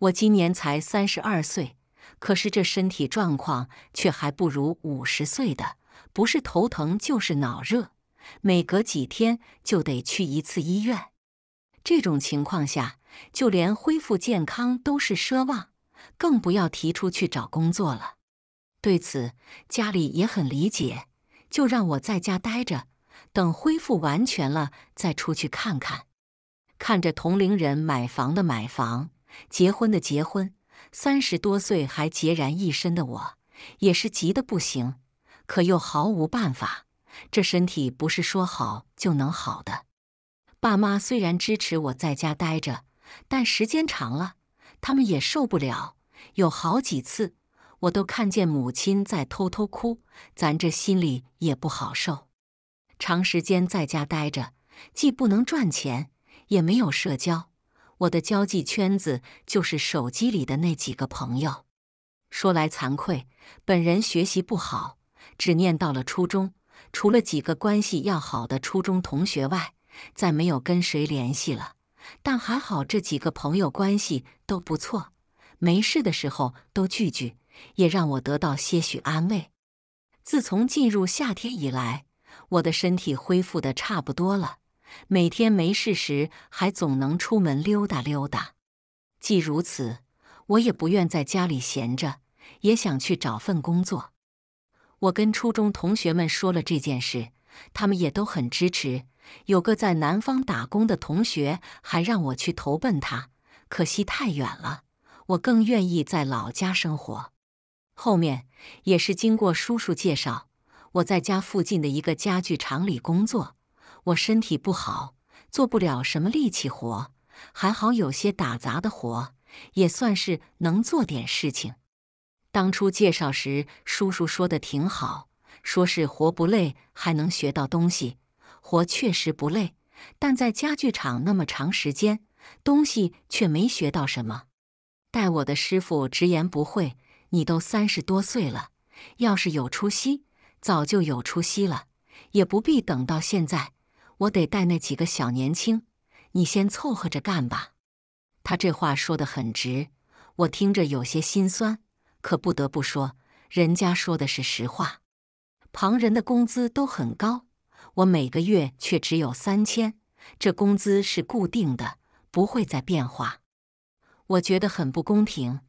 我今年才三十二岁，可是这身体状况却还不如五十岁的，不是头疼就是脑热，每隔几天就得去一次医院。这种情况下，就连恢复健康都是奢望，更不要提出去找工作了。对此，家里也很理解，就让我在家待着，等恢复完全了再出去看看。看着同龄人买房的买房。结婚的结婚，三十多岁还孑然一身的我，也是急得不行，可又毫无办法。这身体不是说好就能好的。爸妈虽然支持我在家待着，但时间长了，他们也受不了。有好几次，我都看见母亲在偷偷哭，咱这心里也不好受。长时间在家待着，既不能赚钱，也没有社交。我的交际圈子就是手机里的那几个朋友。说来惭愧，本人学习不好，只念到了初中。除了几个关系要好的初中同学外，再没有跟谁联系了。但还好这几个朋友关系都不错，没事的时候都聚聚，也让我得到些许安慰。自从进入夏天以来，我的身体恢复的差不多了。每天没事时还总能出门溜达溜达。既如此，我也不愿在家里闲着，也想去找份工作。我跟初中同学们说了这件事，他们也都很支持。有个在南方打工的同学还让我去投奔他，可惜太远了。我更愿意在老家生活。后面也是经过叔叔介绍，我在家附近的一个家具厂里工作。我身体不好，做不了什么力气活，还好有些打杂的活，也算是能做点事情。当初介绍时，叔叔说的挺好，说是活不累，还能学到东西。活确实不累，但在家具厂那么长时间，东西却没学到什么。带我的师傅直言不讳：“你都三十多岁了，要是有出息，早就有出息了，也不必等到现在。”我得带那几个小年轻，你先凑合着干吧。他这话说的很直，我听着有些心酸，可不得不说，人家说的是实话。旁人的工资都很高，我每个月却只有三千，这工资是固定的，不会再变化。我觉得很不公平，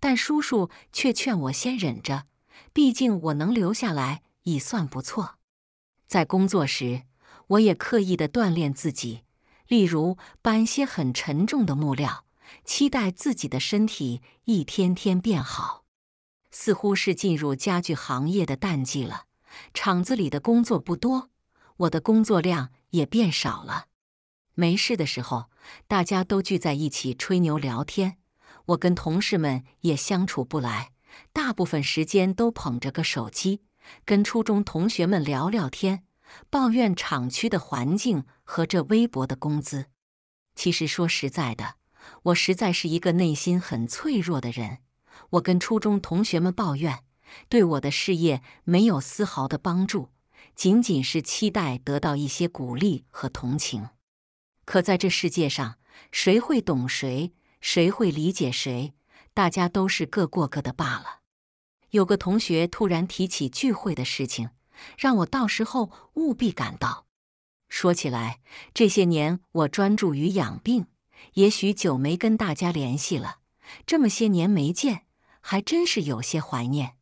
但叔叔却劝我先忍着，毕竟我能留下来已算不错。在工作时。我也刻意的锻炼自己，例如搬些很沉重的木料，期待自己的身体一天天变好。似乎是进入家具行业的淡季了，厂子里的工作不多，我的工作量也变少了。没事的时候，大家都聚在一起吹牛聊天，我跟同事们也相处不来，大部分时间都捧着个手机，跟初中同学们聊聊天。抱怨厂区的环境和这微薄的工资。其实说实在的，我实在是一个内心很脆弱的人。我跟初中同学们抱怨，对我的事业没有丝毫的帮助，仅仅是期待得到一些鼓励和同情。可在这世界上，谁会懂谁？谁会理解谁？大家都是各过各的罢了。有个同学突然提起聚会的事情。让我到时候务必赶到。说起来，这些年我专注于养病，也许久没跟大家联系了。这么些年没见，还真是有些怀念。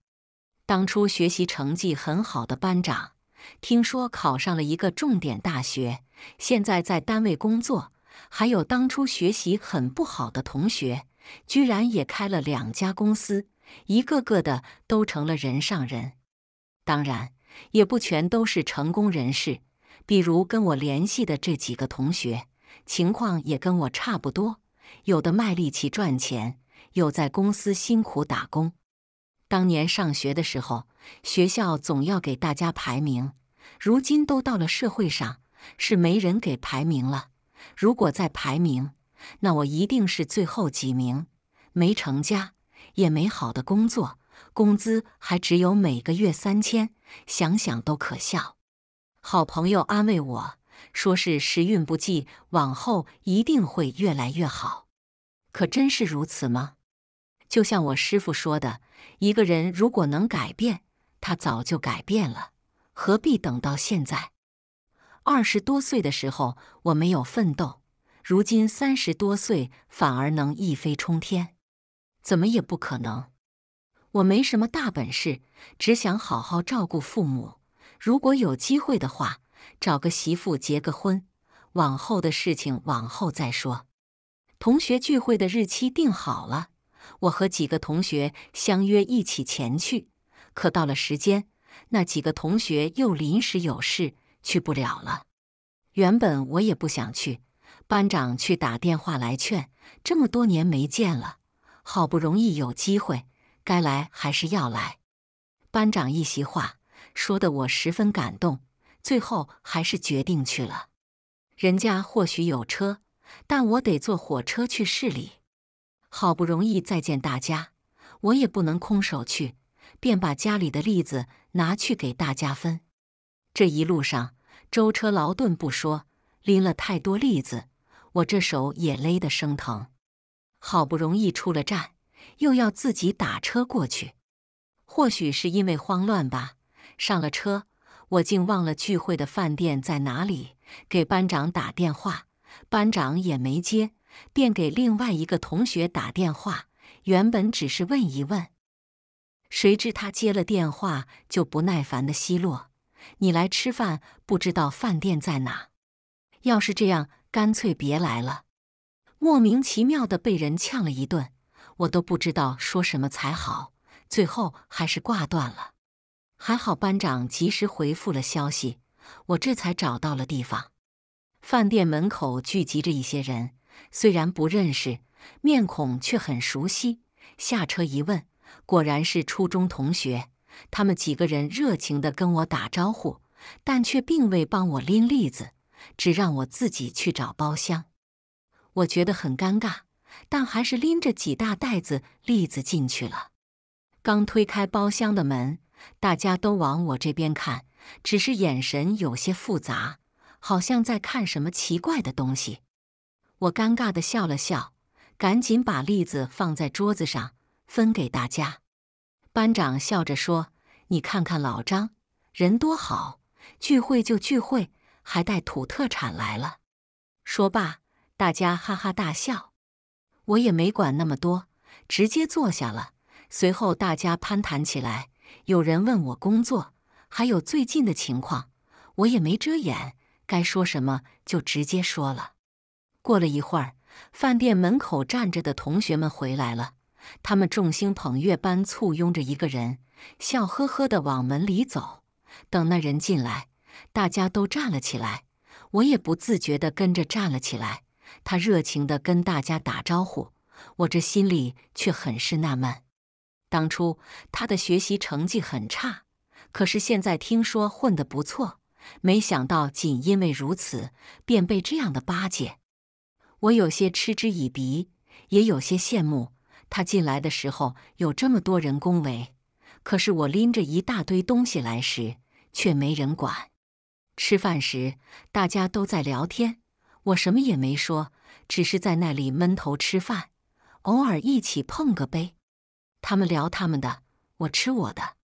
当初学习成绩很好的班长，听说考上了一个重点大学，现在在单位工作；还有当初学习很不好的同学，居然也开了两家公司，一个个的都成了人上人。当然。也不全都是成功人士，比如跟我联系的这几个同学，情况也跟我差不多。有的卖力气赚钱，有在公司辛苦打工。当年上学的时候，学校总要给大家排名，如今都到了社会上，是没人给排名了。如果再排名，那我一定是最后几名，没成家，也没好的工作。工资还只有每个月三千，想想都可笑。好朋友安慰我说：“是时运不济，往后一定会越来越好。”可真是如此吗？就像我师傅说的：“一个人如果能改变，他早就改变了，何必等到现在？”二十多岁的时候我没有奋斗，如今三十多岁反而能一飞冲天，怎么也不可能。我没什么大本事，只想好好照顾父母。如果有机会的话，找个媳妇结个婚，往后的事情往后再说。同学聚会的日期定好了，我和几个同学相约一起前去。可到了时间，那几个同学又临时有事去不了了。原本我也不想去，班长去打电话来劝：这么多年没见了，好不容易有机会。该来还是要来，班长一席话说的我十分感动，最后还是决定去了。人家或许有车，但我得坐火车去市里。好不容易再见大家，我也不能空手去，便把家里的栗子拿去给大家分。这一路上舟车劳顿不说，拎了太多栗子，我这手也勒得生疼。好不容易出了站。又要自己打车过去，或许是因为慌乱吧。上了车，我竟忘了聚会的饭店在哪里。给班长打电话，班长也没接，便给另外一个同学打电话。原本只是问一问，谁知他接了电话就不耐烦的奚落：“你来吃饭不知道饭店在哪？要是这样，干脆别来了。”莫名其妙的被人呛了一顿。我都不知道说什么才好，最后还是挂断了。还好班长及时回复了消息，我这才找到了地方。饭店门口聚集着一些人，虽然不认识，面孔却很熟悉。下车一问，果然是初中同学。他们几个人热情的跟我打招呼，但却并未帮我拎栗子，只让我自己去找包厢。我觉得很尴尬。但还是拎着几大袋子栗子进去了。刚推开包厢的门，大家都往我这边看，只是眼神有些复杂，好像在看什么奇怪的东西。我尴尬的笑了笑，赶紧把栗子放在桌子上分给大家。班长笑着说：“你看看老张，人多好，聚会就聚会，还带土特产来了。”说罢，大家哈哈大笑。我也没管那么多，直接坐下了。随后大家攀谈起来，有人问我工作，还有最近的情况。我也没遮掩，该说什么就直接说了。过了一会儿，饭店门口站着的同学们回来了，他们众星捧月般簇拥着一个人，笑呵呵地往门里走。等那人进来，大家都站了起来，我也不自觉地跟着站了起来。他热情的跟大家打招呼，我这心里却很是纳闷。当初他的学习成绩很差，可是现在听说混得不错，没想到仅因为如此便被这样的巴结。我有些嗤之以鼻，也有些羡慕。他进来的时候有这么多人恭维，可是我拎着一大堆东西来时却没人管。吃饭时大家都在聊天，我什么也没说。只是在那里闷头吃饭，偶尔一起碰个杯。他们聊他们的，我吃我的。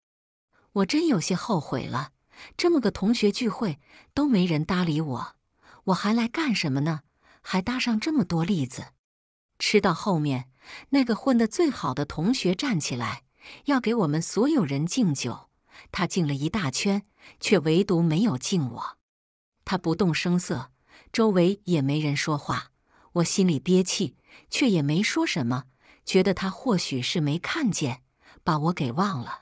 我真有些后悔了，这么个同学聚会都没人搭理我，我还来干什么呢？还搭上这么多例子。吃到后面，那个混的最好的同学站起来要给我们所有人敬酒，他敬了一大圈，却唯独没有敬我。他不动声色，周围也没人说话。我心里憋气，却也没说什么，觉得他或许是没看见，把我给忘了。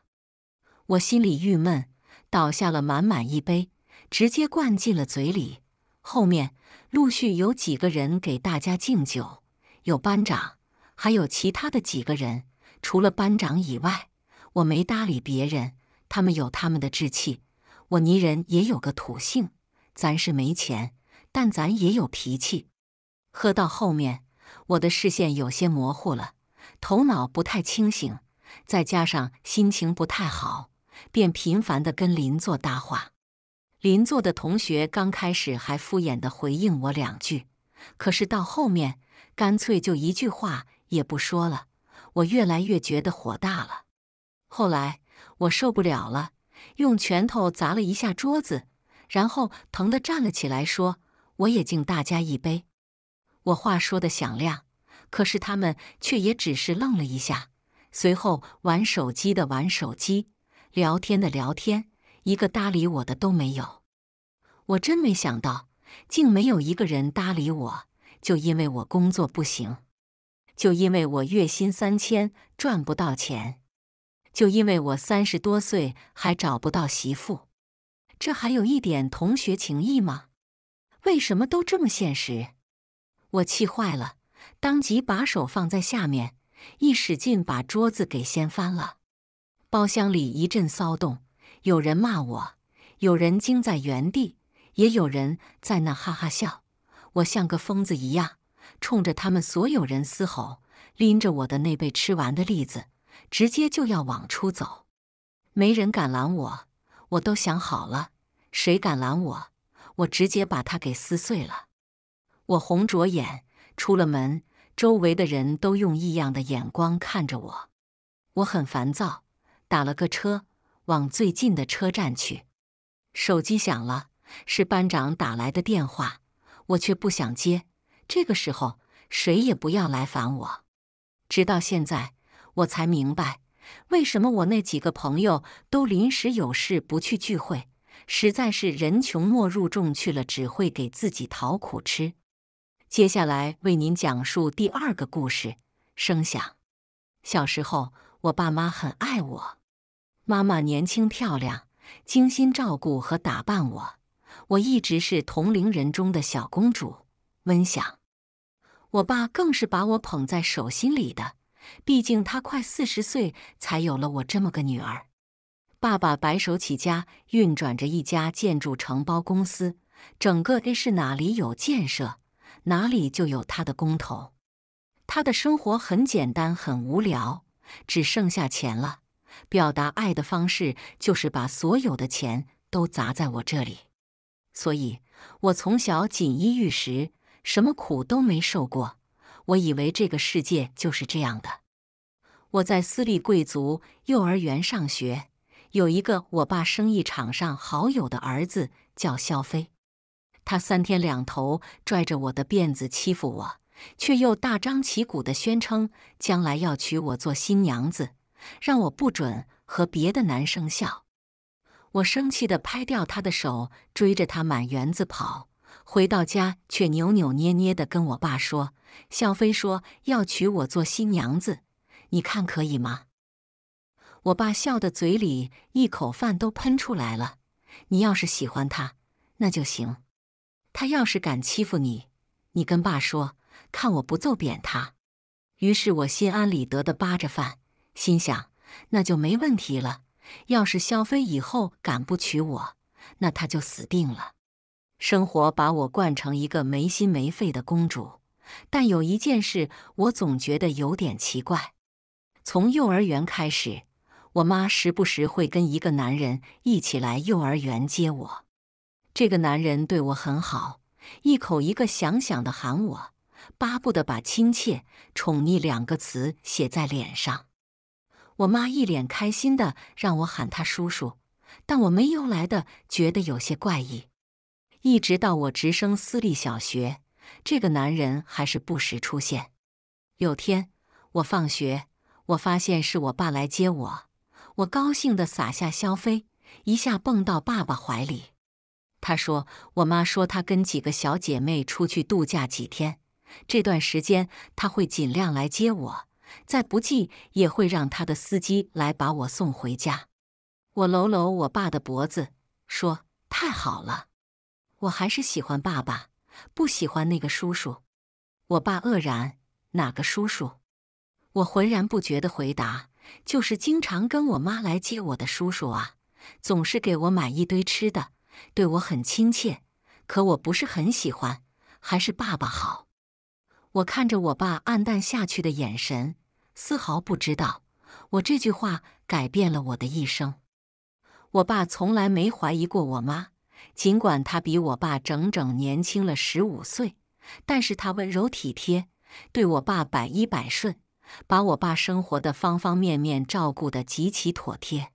我心里郁闷，倒下了满满一杯，直接灌进了嘴里。后面陆续有几个人给大家敬酒，有班长，还有其他的几个人。除了班长以外，我没搭理别人。他们有他们的志气，我泥人也有个土性。咱是没钱，但咱也有脾气。喝到后面，我的视线有些模糊了，头脑不太清醒，再加上心情不太好，便频繁地跟邻座搭话。邻座的同学刚开始还敷衍地回应我两句，可是到后面干脆就一句话也不说了。我越来越觉得火大了，后来我受不了了，用拳头砸了一下桌子，然后疼得站了起来，说：“我也敬大家一杯。”我话说的响亮，可是他们却也只是愣了一下，随后玩手机的玩手机，聊天的聊天，一个搭理我的都没有。我真没想到，竟没有一个人搭理我，就因为我工作不行，就因为我月薪三千赚不到钱，就因为我三十多岁还找不到媳妇，这还有一点同学情谊吗？为什么都这么现实？我气坏了，当即把手放在下面，一使劲把桌子给掀翻了。包厢里一阵骚动，有人骂我，有人惊在原地，也有人在那哈哈笑。我像个疯子一样，冲着他们所有人嘶吼，拎着我的那被吃完的栗子，直接就要往出走。没人敢拦我，我都想好了，谁敢拦我，我直接把它给撕碎了。我红着眼出了门，周围的人都用异样的眼光看着我，我很烦躁，打了个车往最近的车站去。手机响了，是班长打来的电话，我却不想接。这个时候，谁也不要来烦我。直到现在，我才明白，为什么我那几个朋友都临时有事不去聚会，实在是人穷莫入众，去了只会给自己讨苦吃。接下来为您讲述第二个故事。声响。小时候，我爸妈很爱我。妈妈年轻漂亮，精心照顾和打扮我，我一直是同龄人中的小公主。温想。我爸更是把我捧在手心里的，毕竟他快四十岁才有了我这么个女儿。爸爸白手起家，运转着一家建筑承包公司，整个 A 市哪里有建设。哪里就有他的工头。他的生活很简单，很无聊，只剩下钱了。表达爱的方式就是把所有的钱都砸在我这里。所以我从小锦衣玉食，什么苦都没受过。我以为这个世界就是这样的。我在私立贵族幼儿园上学，有一个我爸生意场上好友的儿子叫肖飞。他三天两头拽着我的辫子欺负我，却又大张旗鼓的宣称将来要娶我做新娘子，让我不准和别的男生笑。我生气的拍掉他的手，追着他满园子跑。回到家，却扭扭捏捏的跟我爸说：“笑飞说要娶我做新娘子，你看可以吗？”我爸笑得嘴里一口饭都喷出来了。你要是喜欢他，那就行。他要是敢欺负你，你跟爸说，看我不揍扁他。于是我心安理得地扒着饭，心想那就没问题了。要是肖飞以后敢不娶我，那他就死定了。生活把我惯成一个没心没肺的公主，但有一件事我总觉得有点奇怪。从幼儿园开始，我妈时不时会跟一个男人一起来幼儿园接我。这个男人对我很好，一口一个“想想”的喊我，巴不得把“亲切”“宠溺”两个词写在脸上。我妈一脸开心的让我喊他叔叔，但我没由来的觉得有些怪异。一直到我直升私立小学，这个男人还是不时出现。有天我放学，我发现是我爸来接我，我高兴的撒下消飞，一下蹦到爸爸怀里。他说：“我妈说她跟几个小姐妹出去度假几天，这段时间她会尽量来接我，再不济也会让她的司机来把我送回家。”我搂搂我爸的脖子，说：“太好了，我还是喜欢爸爸，不喜欢那个叔叔。”我爸愕然：“哪个叔叔？”我浑然不觉地回答：“就是经常跟我妈来接我的叔叔啊，总是给我买一堆吃的。”对我很亲切，可我不是很喜欢，还是爸爸好。我看着我爸黯淡下去的眼神，丝毫不知道，我这句话改变了我的一生。我爸从来没怀疑过我妈，尽管她比我爸整整年轻了十五岁，但是她温柔体贴，对我爸百依百顺，把我爸生活的方方面面照顾得极其妥帖。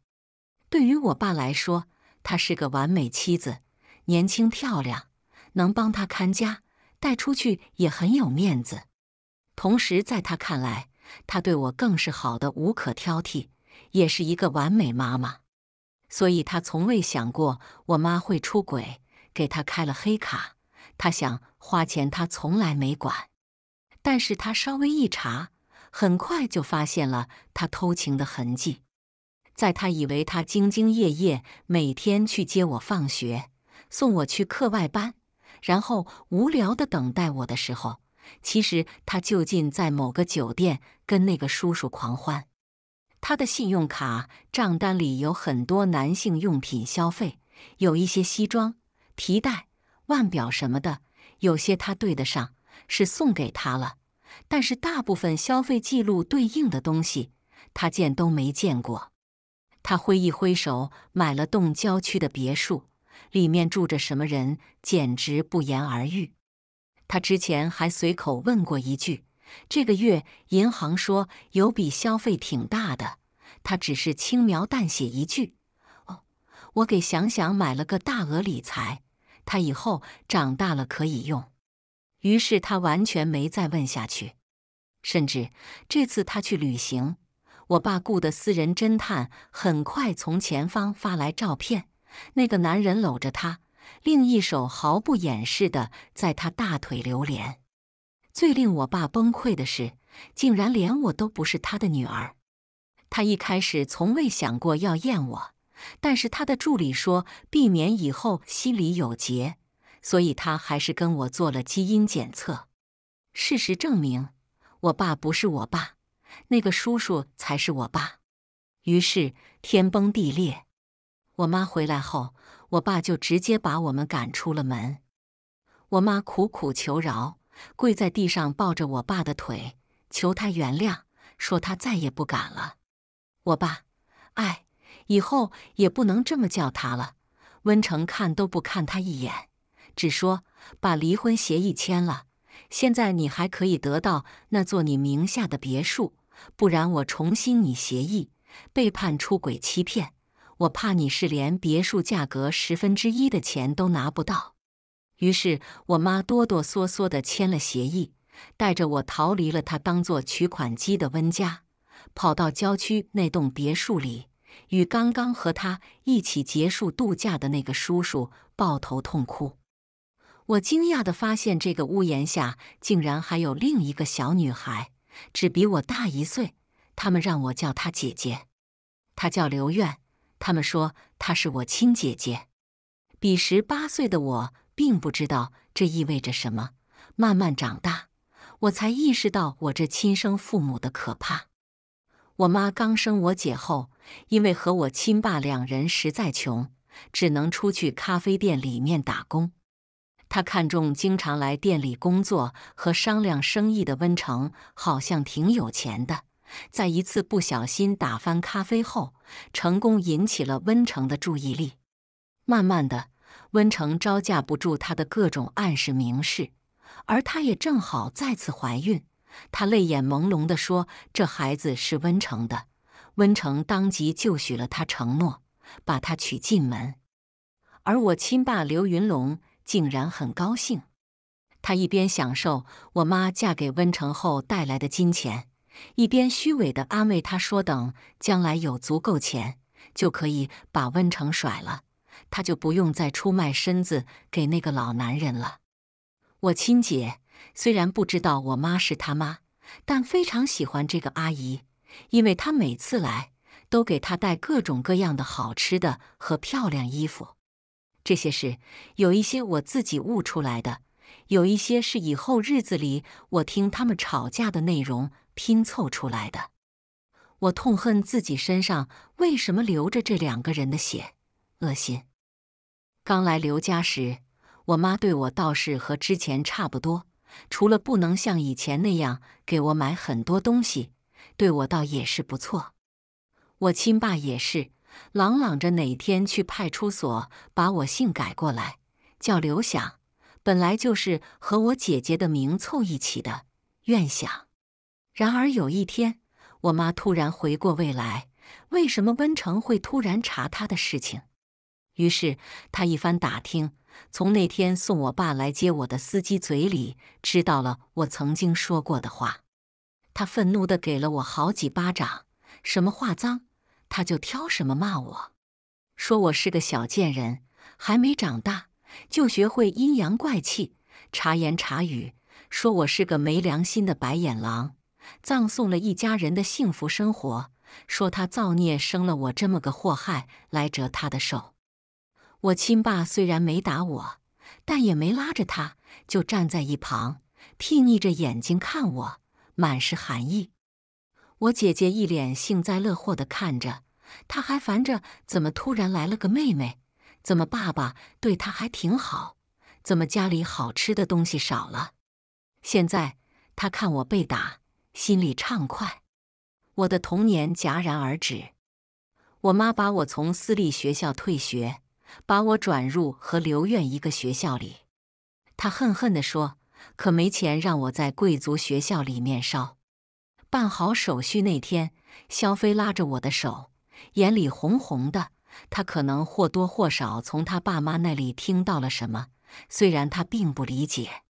对于我爸来说。她是个完美妻子，年轻漂亮，能帮她看家，带出去也很有面子。同时，在他看来，他对我更是好的无可挑剔，也是一个完美妈妈。所以，他从未想过我妈会出轨，给他开了黑卡。他想花钱，他从来没管。但是他稍微一查，很快就发现了他偷情的痕迹。在他以为他兢兢业业每天去接我放学，送我去课外班，然后无聊的等待我的时候，其实他就近在某个酒店跟那个叔叔狂欢。他的信用卡账单里有很多男性用品消费，有一些西装、皮带、腕表什么的，有些他对得上是送给他了，但是大部分消费记录对应的东西，他见都没见过。他挥一挥手，买了栋郊区的别墅，里面住着什么人，简直不言而喻。他之前还随口问过一句：“这个月银行说有笔消费挺大的。”他只是轻描淡写一句：“哦，我给想想买了个大额理财，他以后长大了可以用。”于是他完全没再问下去，甚至这次他去旅行。我爸雇的私人侦探很快从前方发来照片，那个男人搂着他，另一手毫不掩饰的在他大腿流连。最令我爸崩溃的是，竟然连我都不是他的女儿。他一开始从未想过要验我，但是他的助理说，避免以后心里有结，所以他还是跟我做了基因检测。事实证明，我爸不是我爸。那个叔叔才是我爸。于是天崩地裂。我妈回来后，我爸就直接把我们赶出了门。我妈苦苦求饶，跪在地上抱着我爸的腿，求他原谅，说他再也不敢了。我爸，哎，以后也不能这么叫他了。温成看都不看他一眼，只说：“把离婚协议签了，现在你还可以得到那座你名下的别墅。”不然我重新拟协议，背叛、出轨、欺骗，我怕你是连别墅价格十分之一的钱都拿不到。于是，我妈哆哆嗦嗦地签了协议，带着我逃离了她当做取款机的温家，跑到郊区那栋别墅里，与刚刚和她一起结束度假的那个叔叔抱头痛哭。我惊讶地发现，这个屋檐下竟然还有另一个小女孩。只比我大一岁，他们让我叫她姐姐，她叫刘苑，他们说她是我亲姐姐。彼时八岁的我并不知道这意味着什么，慢慢长大，我才意识到我这亲生父母的可怕。我妈刚生我姐后，因为和我亲爸两人实在穷，只能出去咖啡店里面打工。他看中经常来店里工作和商量生意的温城，好像挺有钱的。在一次不小心打翻咖啡后，成功引起了温城的注意力。慢慢的，温城招架不住他的各种暗示明示，而她也正好再次怀孕。她泪眼朦胧地说：“这孩子是温城的。”温城当即就许了她承诺，把她娶进门。而我亲爸刘云龙。竟然很高兴，他一边享受我妈嫁给温城后带来的金钱，一边虚伪的安慰她说：“等将来有足够钱，就可以把温城甩了，她就不用再出卖身子给那个老男人了。”我亲姐虽然不知道我妈是他妈，但非常喜欢这个阿姨，因为她每次来都给她带各种各样的好吃的和漂亮衣服。这些事，有一些我自己悟出来的，有一些是以后日子里我听他们吵架的内容拼凑出来的。我痛恨自己身上为什么流着这两个人的血，恶心。刚来刘家时，我妈对我倒是和之前差不多，除了不能像以前那样给我买很多东西，对我倒也是不错。我亲爸也是。朗朗着哪天去派出所把我姓改过来，叫刘想。本来就是和我姐姐的名凑一起的，愿想。然而有一天，我妈突然回过味来，为什么温城会突然查她的事情？于是她一番打听，从那天送我爸来接我的司机嘴里知道了我曾经说过的话。他愤怒地给了我好几巴掌，什么话脏？他就挑什么骂我，说我是个小贱人，还没长大就学会阴阳怪气、茶言茶语，说我是个没良心的白眼狼，葬送了一家人的幸福生活。说他造孽生了我这么个祸害来折他的寿。我亲爸虽然没打我，但也没拉着他，就站在一旁，睥睨着眼睛看我，满是寒意。我姐姐一脸幸灾乐祸的看着。他还烦着，怎么突然来了个妹妹？怎么爸爸对他还挺好？怎么家里好吃的东西少了？现在他看我被打，心里畅快。我的童年戛然而止。我妈把我从私立学校退学，把我转入和刘院一个学校里。她恨恨地说：“可没钱让我在贵族学校里面烧。”办好手续那天，肖飞拉着我的手。眼里红红的，她可能或多或少从她爸妈那里听到了什么，虽然她并不理解。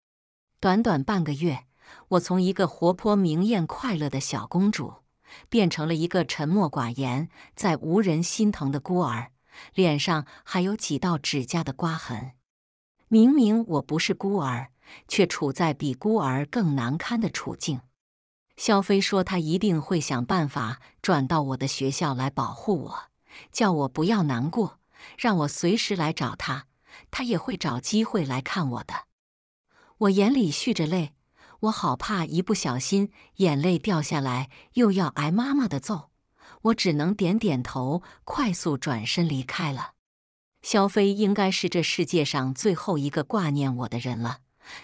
短短半个月，我从一个活泼明艳、快乐的小公主，变成了一个沉默寡言、再无人心疼的孤儿，脸上还有几道指甲的刮痕。明明我不是孤儿，却处在比孤儿更难堪的处境。肖飞说：“他一定会想办法转到我的学校来保护我，叫我不要难过，让我随时来找他，他也会找机会来看我的。”我眼里蓄着泪，我好怕一不小心眼泪掉下来，又要挨妈妈的揍。我只能点点头，快速转身离开了。肖飞应该是这世界上最后一个挂念我的人了，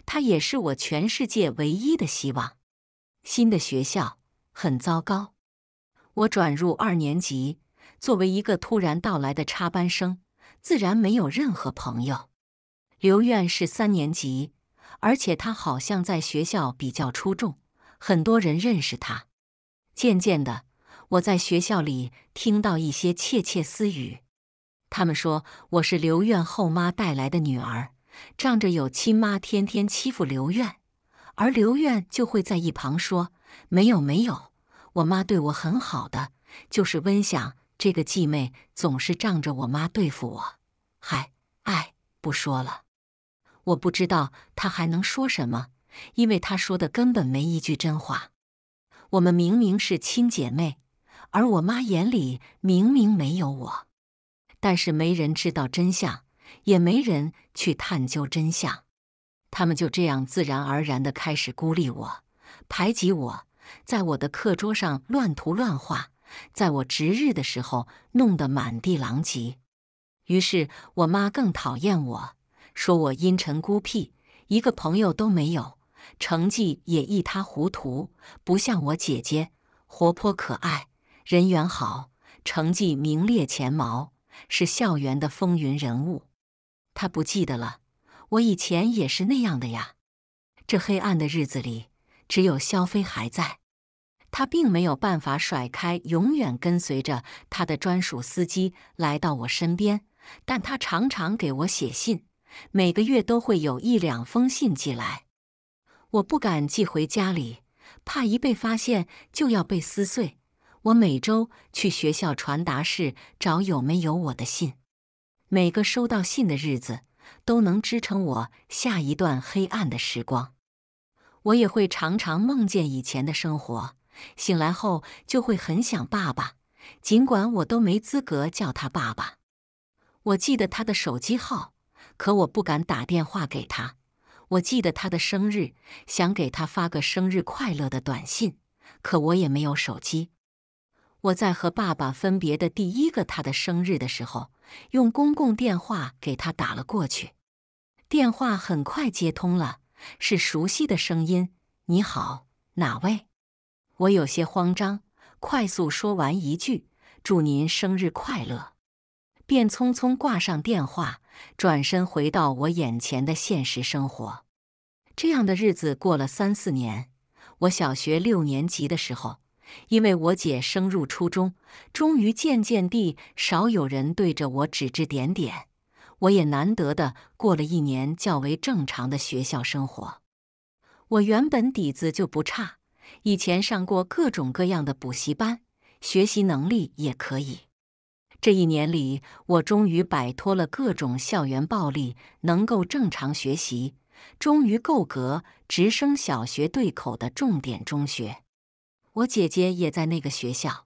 他也是我全世界唯一的希望。新的学校很糟糕，我转入二年级，作为一个突然到来的插班生，自然没有任何朋友。刘愿是三年级，而且他好像在学校比较出众，很多人认识他。渐渐的，我在学校里听到一些窃窃私语，他们说我是刘愿后妈带来的女儿，仗着有亲妈，天天欺负刘愿。而刘愿就会在一旁说：“没有，没有，我妈对我很好的，就是温想这个继妹总是仗着我妈对付我，嗨，哎，不说了，我不知道她还能说什么，因为她说的根本没一句真话。我们明明是亲姐妹，而我妈眼里明明没有我，但是没人知道真相，也没人去探究真相。”他们就这样自然而然地开始孤立我，排挤我，在我的课桌上乱涂乱画，在我值日的时候弄得满地狼藉。于是，我妈更讨厌我，说我阴沉孤僻，一个朋友都没有，成绩也一塌糊涂，不像我姐姐活泼可爱，人缘好，成绩名列前茅，是校园的风云人物。她不记得了。我以前也是那样的呀，这黑暗的日子里，只有肖飞还在。他并没有办法甩开永远跟随着他的专属司机来到我身边，但他常常给我写信，每个月都会有一两封信寄来。我不敢寄回家里，怕一被发现就要被撕碎。我每周去学校传达室找有没有我的信，每个收到信的日子。都能支撑我下一段黑暗的时光。我也会常常梦见以前的生活，醒来后就会很想爸爸，尽管我都没资格叫他爸爸。我记得他的手机号，可我不敢打电话给他。我记得他的生日，想给他发个生日快乐的短信，可我也没有手机。我在和爸爸分别的第一个他的生日的时候。用公共电话给他打了过去，电话很快接通了，是熟悉的声音。你好，哪位？我有些慌张，快速说完一句“祝您生日快乐”，便匆匆挂上电话，转身回到我眼前的现实生活。这样的日子过了三四年，我小学六年级的时候。因为我姐升入初中，终于渐渐地少有人对着我指指点点，我也难得的过了一年较为正常的学校生活。我原本底子就不差，以前上过各种各样的补习班，学习能力也可以。这一年里，我终于摆脱了各种校园暴力，能够正常学习，终于够格直升小学对口的重点中学。我姐姐也在那个学校，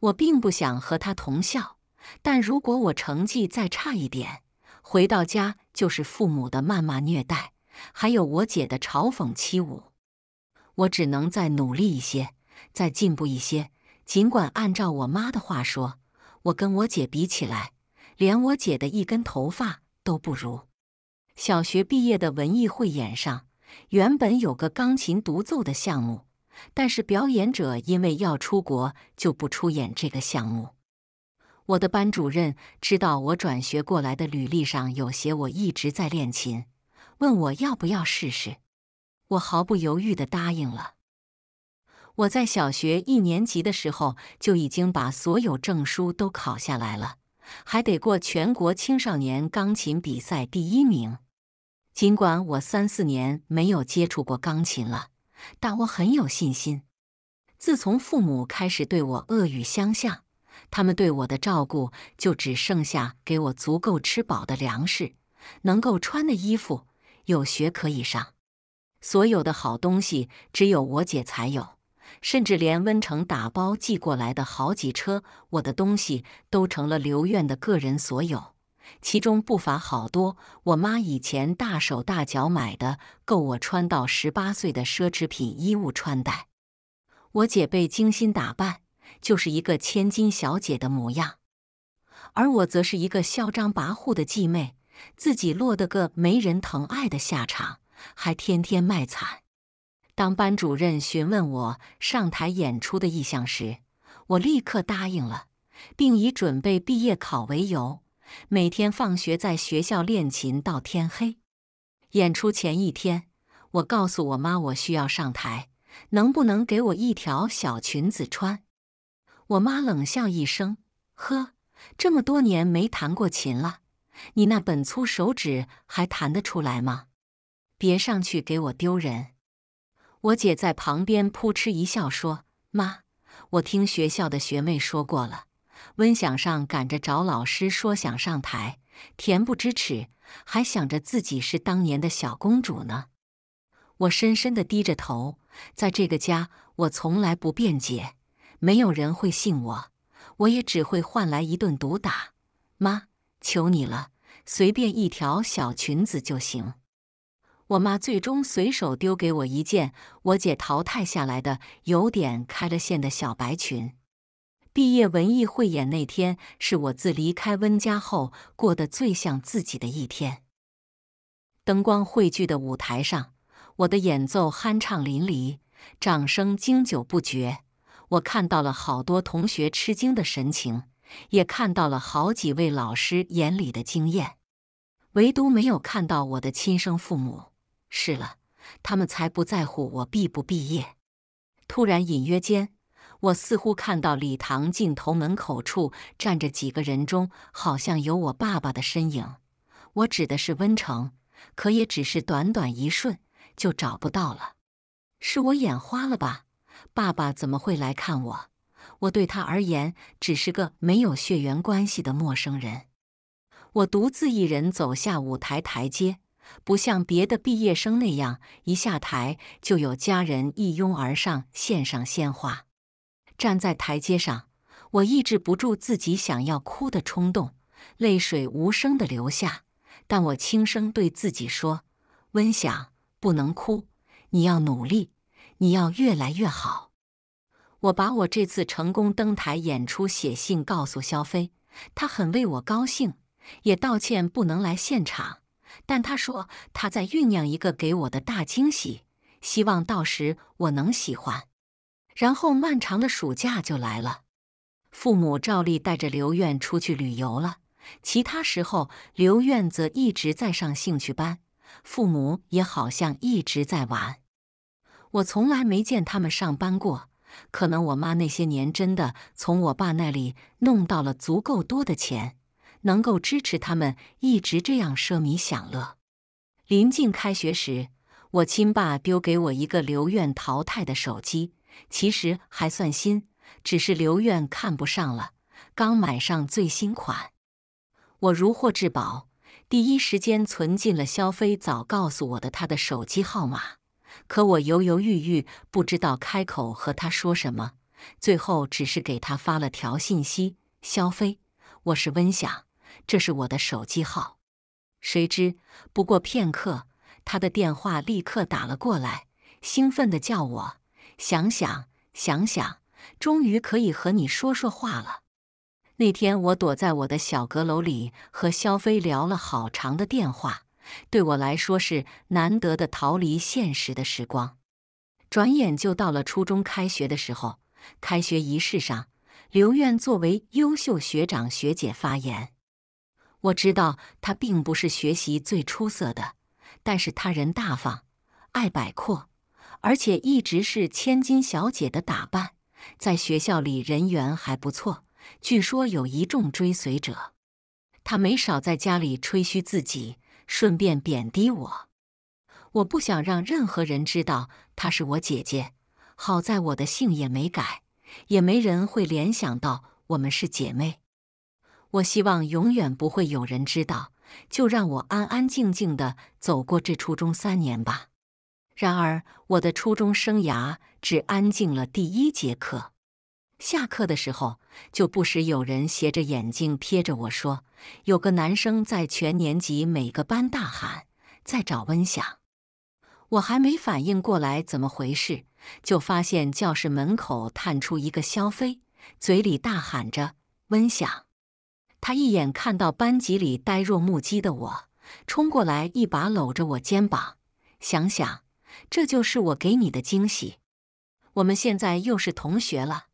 我并不想和她同校。但如果我成绩再差一点，回到家就是父母的谩骂虐待，还有我姐的嘲讽欺侮，我只能再努力一些，再进步一些。尽管按照我妈的话说，我跟我姐比起来，连我姐的一根头发都不如。小学毕业的文艺汇演上，原本有个钢琴独奏的项目。但是表演者因为要出国，就不出演这个项目。我的班主任知道我转学过来的履历上有写我一直在练琴，问我要不要试试。我毫不犹豫地答应了。我在小学一年级的时候就已经把所有证书都考下来了，还得过全国青少年钢琴比赛第一名。尽管我三四年没有接触过钢琴了。但我很有信心。自从父母开始对我恶语相向，他们对我的照顾就只剩下给我足够吃饱的粮食，能够穿的衣服，有学可以上。所有的好东西只有我姐才有，甚至连温城打包寄过来的好几车我的东西，都成了刘院的个人所有。其中不乏好多我妈以前大手大脚买的，够我穿到十八岁的奢侈品衣物穿戴。我姐被精心打扮，就是一个千金小姐的模样，而我则是一个嚣张跋扈的继妹，自己落得个没人疼爱的下场，还天天卖惨。当班主任询问我上台演出的意向时，我立刻答应了，并以准备毕业考为由。每天放学在学校练琴到天黑。演出前一天，我告诉我妈，我需要上台，能不能给我一条小裙子穿？我妈冷笑一声：“呵，这么多年没弹过琴了，你那本粗手指还弹得出来吗？别上去给我丢人。”我姐在旁边扑哧一笑，说：“妈，我听学校的学妹说过了。”温想上赶着找老师说想上台，恬不知耻，还想着自己是当年的小公主呢。我深深的低着头，在这个家我从来不辩解，没有人会信我，我也只会换来一顿毒打。妈，求你了，随便一条小裙子就行。我妈最终随手丢给我一件我姐淘汰下来的、有点开了线的小白裙。毕业文艺汇演那天，是我自离开温家后过得最像自己的一天。灯光汇聚的舞台上，我的演奏酣畅淋漓，掌声经久不绝。我看到了好多同学吃惊的神情，也看到了好几位老师眼里的惊艳。唯独没有看到我的亲生父母。是了，他们才不在乎我毕不毕业。突然，隐约间。我似乎看到礼堂尽头门口处站着几个人，中好像有我爸爸的身影。我指的是温成，可也只是短短一瞬就找不到了。是我眼花了吧？爸爸怎么会来看我？我对他而言只是个没有血缘关系的陌生人。我独自一人走下舞台台阶，不像别的毕业生那样一下台就有家人一拥而上献上鲜花。站在台阶上，我抑制不住自己想要哭的冲动，泪水无声的流下。但我轻声对自己说：“温想不能哭，你要努力，你要越来越好。”我把我这次成功登台演出写信告诉肖飞，他很为我高兴，也道歉不能来现场。但他说他在酝酿一个给我的大惊喜，希望到时我能喜欢。然后漫长的暑假就来了，父母照例带着刘苑出去旅游了。其他时候，刘苑则一直在上兴趣班，父母也好像一直在玩。我从来没见他们上班过。可能我妈那些年真的从我爸那里弄到了足够多的钱，能够支持他们一直这样奢靡享乐。临近开学时，我亲爸丢给我一个刘苑淘汰的手机。其实还算新，只是刘院看不上了。刚买上最新款，我如获至宝，第一时间存进了肖飞早告诉我的他的手机号码。可我犹犹豫豫，不知道开口和他说什么，最后只是给他发了条信息：“肖飞，我是温想，这是我的手机号。”谁知不过片刻，他的电话立刻打了过来，兴奋地叫我。想想想想，终于可以和你说说话了。那天我躲在我的小阁楼里，和肖飞聊了好长的电话，对我来说是难得的逃离现实的时光。转眼就到了初中开学的时候，开学仪式上，刘愿作为优秀学长学姐发言。我知道他并不是学习最出色的，但是他人大方，爱摆阔。而且一直是千金小姐的打扮，在学校里人缘还不错，据说有一众追随者。她没少在家里吹嘘自己，顺便贬低我。我不想让任何人知道她是我姐姐。好在我的姓也没改，也没人会联想到我们是姐妹。我希望永远不会有人知道，就让我安安静静的走过这初中三年吧。然而，我的初中生涯只安静了第一节课。下课的时候，就不时有人斜着眼睛瞥着我说：“有个男生在全年级每个班大喊，在找温想。”我还没反应过来怎么回事，就发现教室门口探出一个肖飞，嘴里大喊着“温想”。他一眼看到班级里呆若木鸡的我，冲过来一把搂着我肩膀，想想。这就是我给你的惊喜。我们现在又是同学了。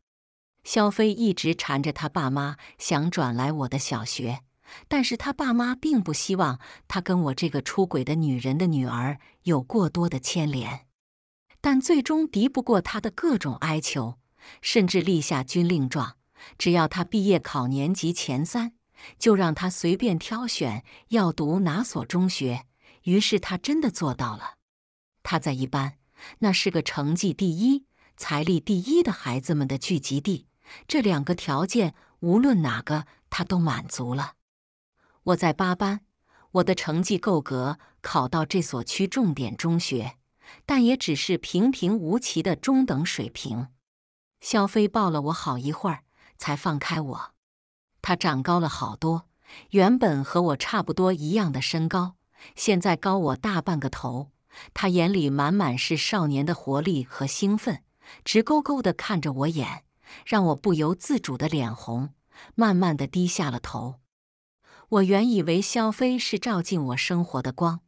肖飞一直缠着他爸妈，想转来我的小学，但是他爸妈并不希望他跟我这个出轨的女人的女儿有过多的牵连。但最终敌不过他的各种哀求，甚至立下军令状，只要他毕业考年级前三，就让他随便挑选要读哪所中学。于是他真的做到了。他在一班，那是个成绩第一、财力第一的孩子们的聚集地。这两个条件，无论哪个，他都满足了。我在八班，我的成绩够格考到这所区重点中学，但也只是平平无奇的中等水平。肖飞抱了我好一会儿，才放开我。他长高了好多，原本和我差不多一样的身高，现在高我大半个头。他眼里满满是少年的活力和兴奋，直勾勾地看着我眼，让我不由自主的脸红，慢慢地低下了头。我原以为肖飞是照进我生活的光，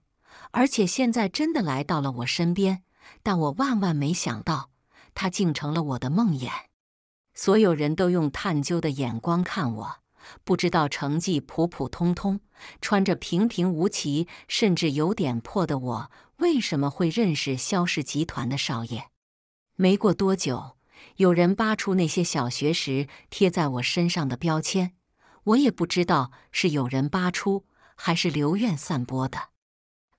而且现在真的来到了我身边，但我万万没想到，他竟成了我的梦魇。所有人都用探究的眼光看我，不知道成绩普普通通、穿着平平无奇甚至有点破的我。为什么会认识肖氏集团的少爷？没过多久，有人扒出那些小学时贴在我身上的标签，我也不知道是有人扒出还是刘院散播的。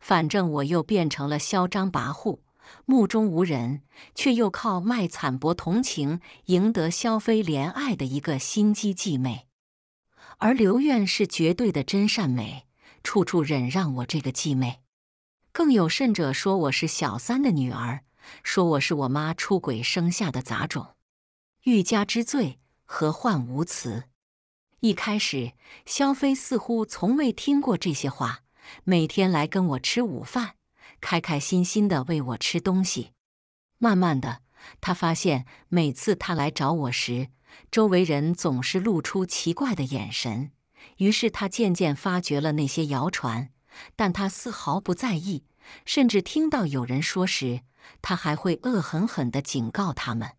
反正我又变成了嚣张跋扈、目中无人，却又靠卖惨博同情，赢得肖飞怜爱的一个心机继妹。而刘院是绝对的真善美，处处忍让我这个继妹。更有甚者说我是小三的女儿，说我是我妈出轨生下的杂种，欲加之罪，何患无辞？一开始，肖飞似乎从未听过这些话，每天来跟我吃午饭，开开心心的喂我吃东西。慢慢的，他发现每次他来找我时，周围人总是露出奇怪的眼神，于是他渐渐发觉了那些谣传。但他丝毫不在意，甚至听到有人说时，他还会恶狠狠地警告他们。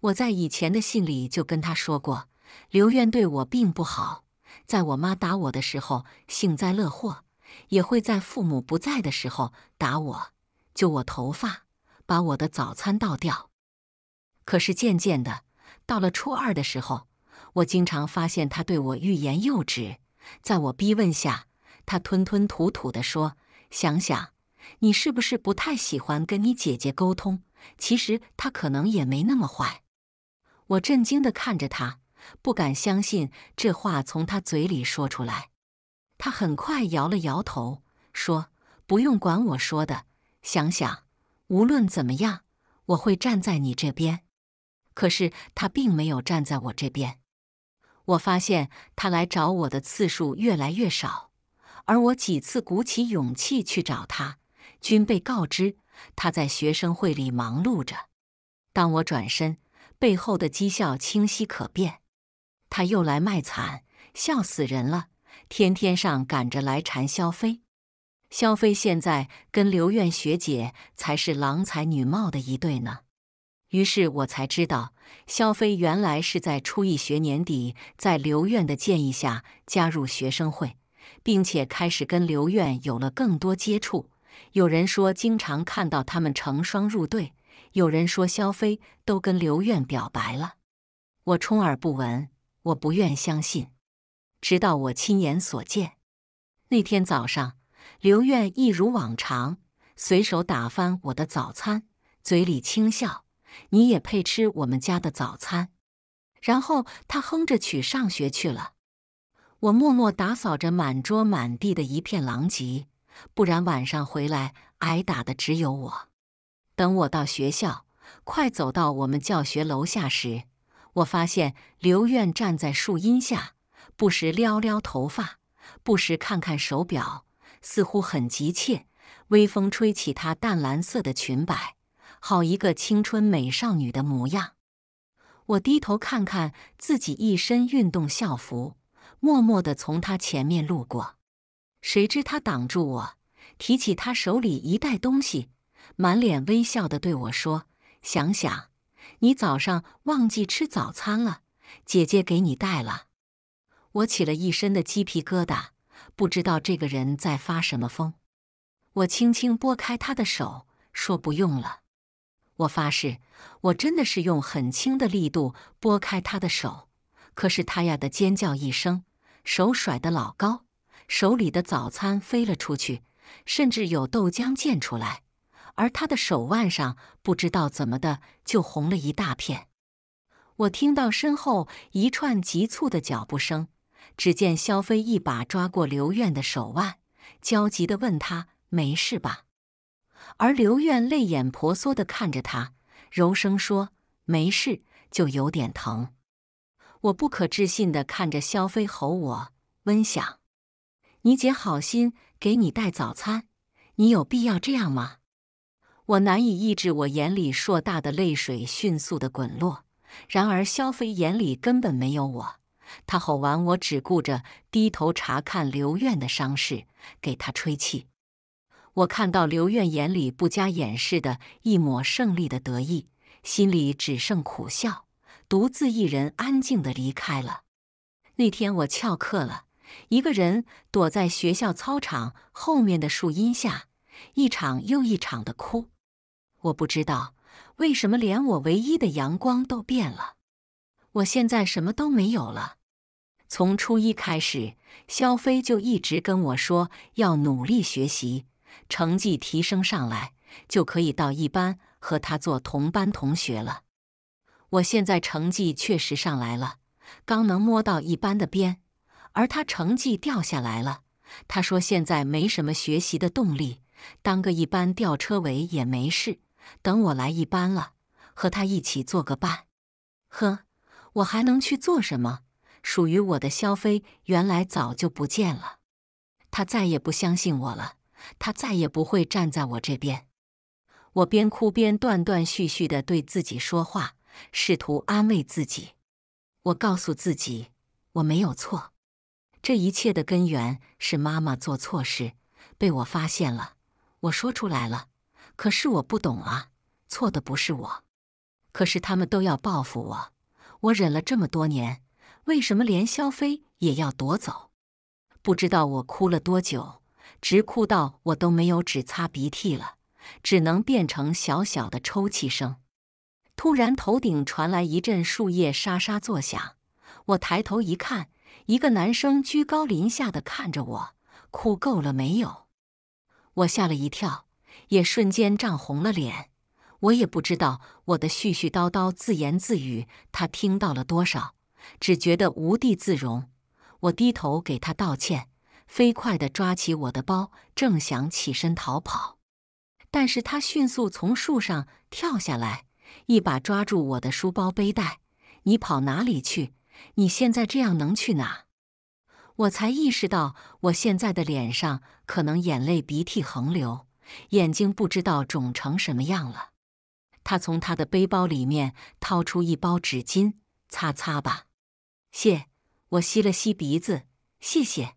我在以前的信里就跟他说过，刘渊对我并不好，在我妈打我的时候幸灾乐祸，也会在父母不在的时候打我，揪我头发，把我的早餐倒掉。可是渐渐的，到了初二的时候，我经常发现他对我欲言又止，在我逼问下。他吞吞吐吐的说：“想想，你是不是不太喜欢跟你姐姐沟通？其实她可能也没那么坏。”我震惊的看着他，不敢相信这话从他嘴里说出来。他很快摇了摇头，说：“不用管我说的，想想，无论怎么样，我会站在你这边。”可是他并没有站在我这边。我发现他来找我的次数越来越少。而我几次鼓起勇气去找他，均被告知他在学生会里忙碌着。当我转身，背后的讥笑清晰可辨。他又来卖惨，笑死人了！天天上赶着来缠肖飞，肖飞现在跟刘院学姐才是郎才女貌的一对呢。于是我才知道，肖飞原来是在初一学年底，在刘院的建议下加入学生会。并且开始跟刘院有了更多接触。有人说经常看到他们成双入对，有人说肖飞都跟刘院表白了。我充耳不闻，我不愿相信，直到我亲眼所见。那天早上，刘院一如往常，随手打翻我的早餐，嘴里轻笑：“你也配吃我们家的早餐？”然后他哼着曲上学去了。我默默打扫着满桌满地的一片狼藉，不然晚上回来挨打的只有我。等我到学校，快走到我们教学楼下时，我发现刘愿站在树荫下，不时撩撩头发，不时看看手表，似乎很急切。微风吹起她淡蓝色的裙摆，好一个青春美少女的模样。我低头看看自己一身运动校服。默默地从他前面路过，谁知他挡住我，提起他手里一袋东西，满脸微笑地对我说：“想想，你早上忘记吃早餐了，姐姐给你带了。”我起了一身的鸡皮疙瘩，不知道这个人在发什么疯。我轻轻拨开他的手，说：“不用了。”我发誓，我真的是用很轻的力度拨开他的手，可是他呀的尖叫一声。手甩得老高，手里的早餐飞了出去，甚至有豆浆溅出来。而他的手腕上不知道怎么的就红了一大片。我听到身后一串急促的脚步声，只见肖飞一把抓过刘苑的手腕，焦急的问他：“没事吧？”而刘苑泪眼婆娑的看着他，柔声说：“没事，就有点疼。”我不可置信的看着萧飞吼我，温想，你姐好心给你带早餐，你有必要这样吗？我难以抑制我眼里硕大的泪水迅速的滚落。然而萧飞眼里根本没有我，他吼完我，只顾着低头查看刘院的伤势，给他吹气。我看到刘院眼里不加掩饰的一抹胜利的得意，心里只剩苦笑。独自一人安静地离开了。那天我翘课了，一个人躲在学校操场后面的树荫下，一场又一场的哭。我不知道为什么，连我唯一的阳光都变了。我现在什么都没有了。从初一开始，肖飞就一直跟我说要努力学习，成绩提升上来就可以到一班和他做同班同学了。我现在成绩确实上来了，刚能摸到一班的边，而他成绩掉下来了。他说现在没什么学习的动力，当个一班吊车尾也没事。等我来一班了，和他一起做个伴。呵，我还能去做什么？属于我的肖飞原来早就不见了。他再也不相信我了，他再也不会站在我这边。我边哭边断断续续的对自己说话。试图安慰自己，我告诉自己我没有错。这一切的根源是妈妈做错事，被我发现了，我说出来了。可是我不懂啊，错的不是我。可是他们都要报复我，我忍了这么多年，为什么连肖飞也要夺走？不知道我哭了多久，直哭到我都没有纸擦鼻涕了，只能变成小小的抽泣声。突然，头顶传来一阵树叶沙沙作响。我抬头一看，一个男生居高临下的看着我：“哭够了没有？”我吓了一跳，也瞬间涨红了脸。我也不知道我的絮絮叨叨、自言自语，他听到了多少，只觉得无地自容。我低头给他道歉，飞快地抓起我的包，正想起身逃跑，但是他迅速从树上跳下来。一把抓住我的书包背带，你跑哪里去？你现在这样能去哪？我才意识到，我现在的脸上可能眼泪鼻涕横流，眼睛不知道肿成什么样了。他从他的背包里面掏出一包纸巾，擦擦吧。谢，我吸了吸鼻子，谢谢。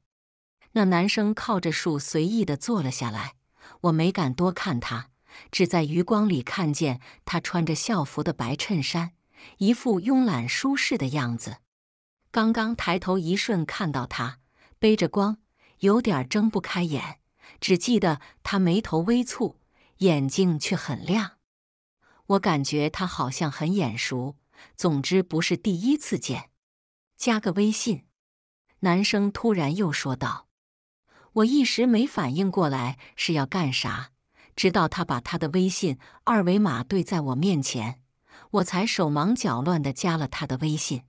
那男生靠着树随意的坐了下来，我没敢多看他。只在余光里看见他穿着校服的白衬衫，一副慵懒舒适的样子。刚刚抬头一瞬看到他背着光，有点睁不开眼。只记得他眉头微蹙，眼睛却很亮。我感觉他好像很眼熟，总之不是第一次见。加个微信。男生突然又说道：“我一时没反应过来是要干啥。”直到他把他的微信二维码对在我面前，我才手忙脚乱地加了他的微信。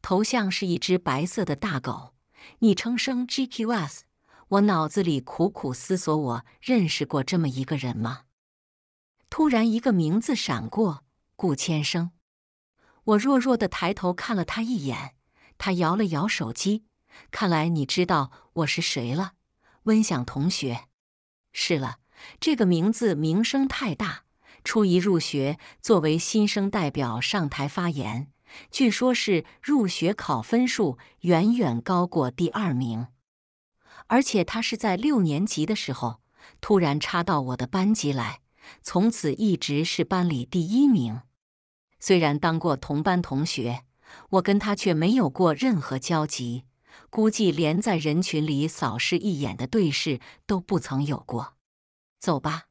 头像是一只白色的大狗，昵称声 g q s 我脑子里苦苦思索：我认识过这么一个人吗？突然，一个名字闪过——顾千生。我弱弱的抬头看了他一眼，他摇了摇手机，看来你知道我是谁了，温想同学。是了。这个名字名声太大，初一入学作为新生代表上台发言，据说是入学考分数远远高过第二名。而且他是在六年级的时候突然插到我的班级来，从此一直是班里第一名。虽然当过同班同学，我跟他却没有过任何交集，估计连在人群里扫视一眼的对视都不曾有过。走吧，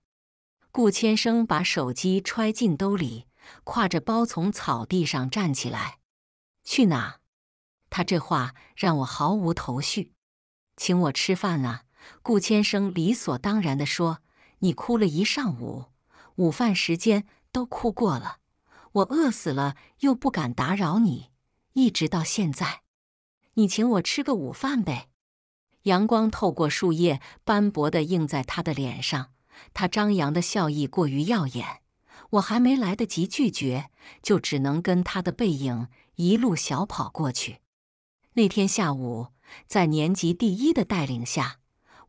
顾千生把手机揣进兜里，挎着包从草地上站起来。去哪？他这话让我毫无头绪。请我吃饭啊！顾千生理所当然的说：“你哭了一上午，午饭时间都哭过了，我饿死了又不敢打扰你，一直到现在，你请我吃个午饭呗。”阳光透过树叶斑驳的映在他的脸上。他张扬的笑意过于耀眼，我还没来得及拒绝，就只能跟他的背影一路小跑过去。那天下午，在年级第一的带领下，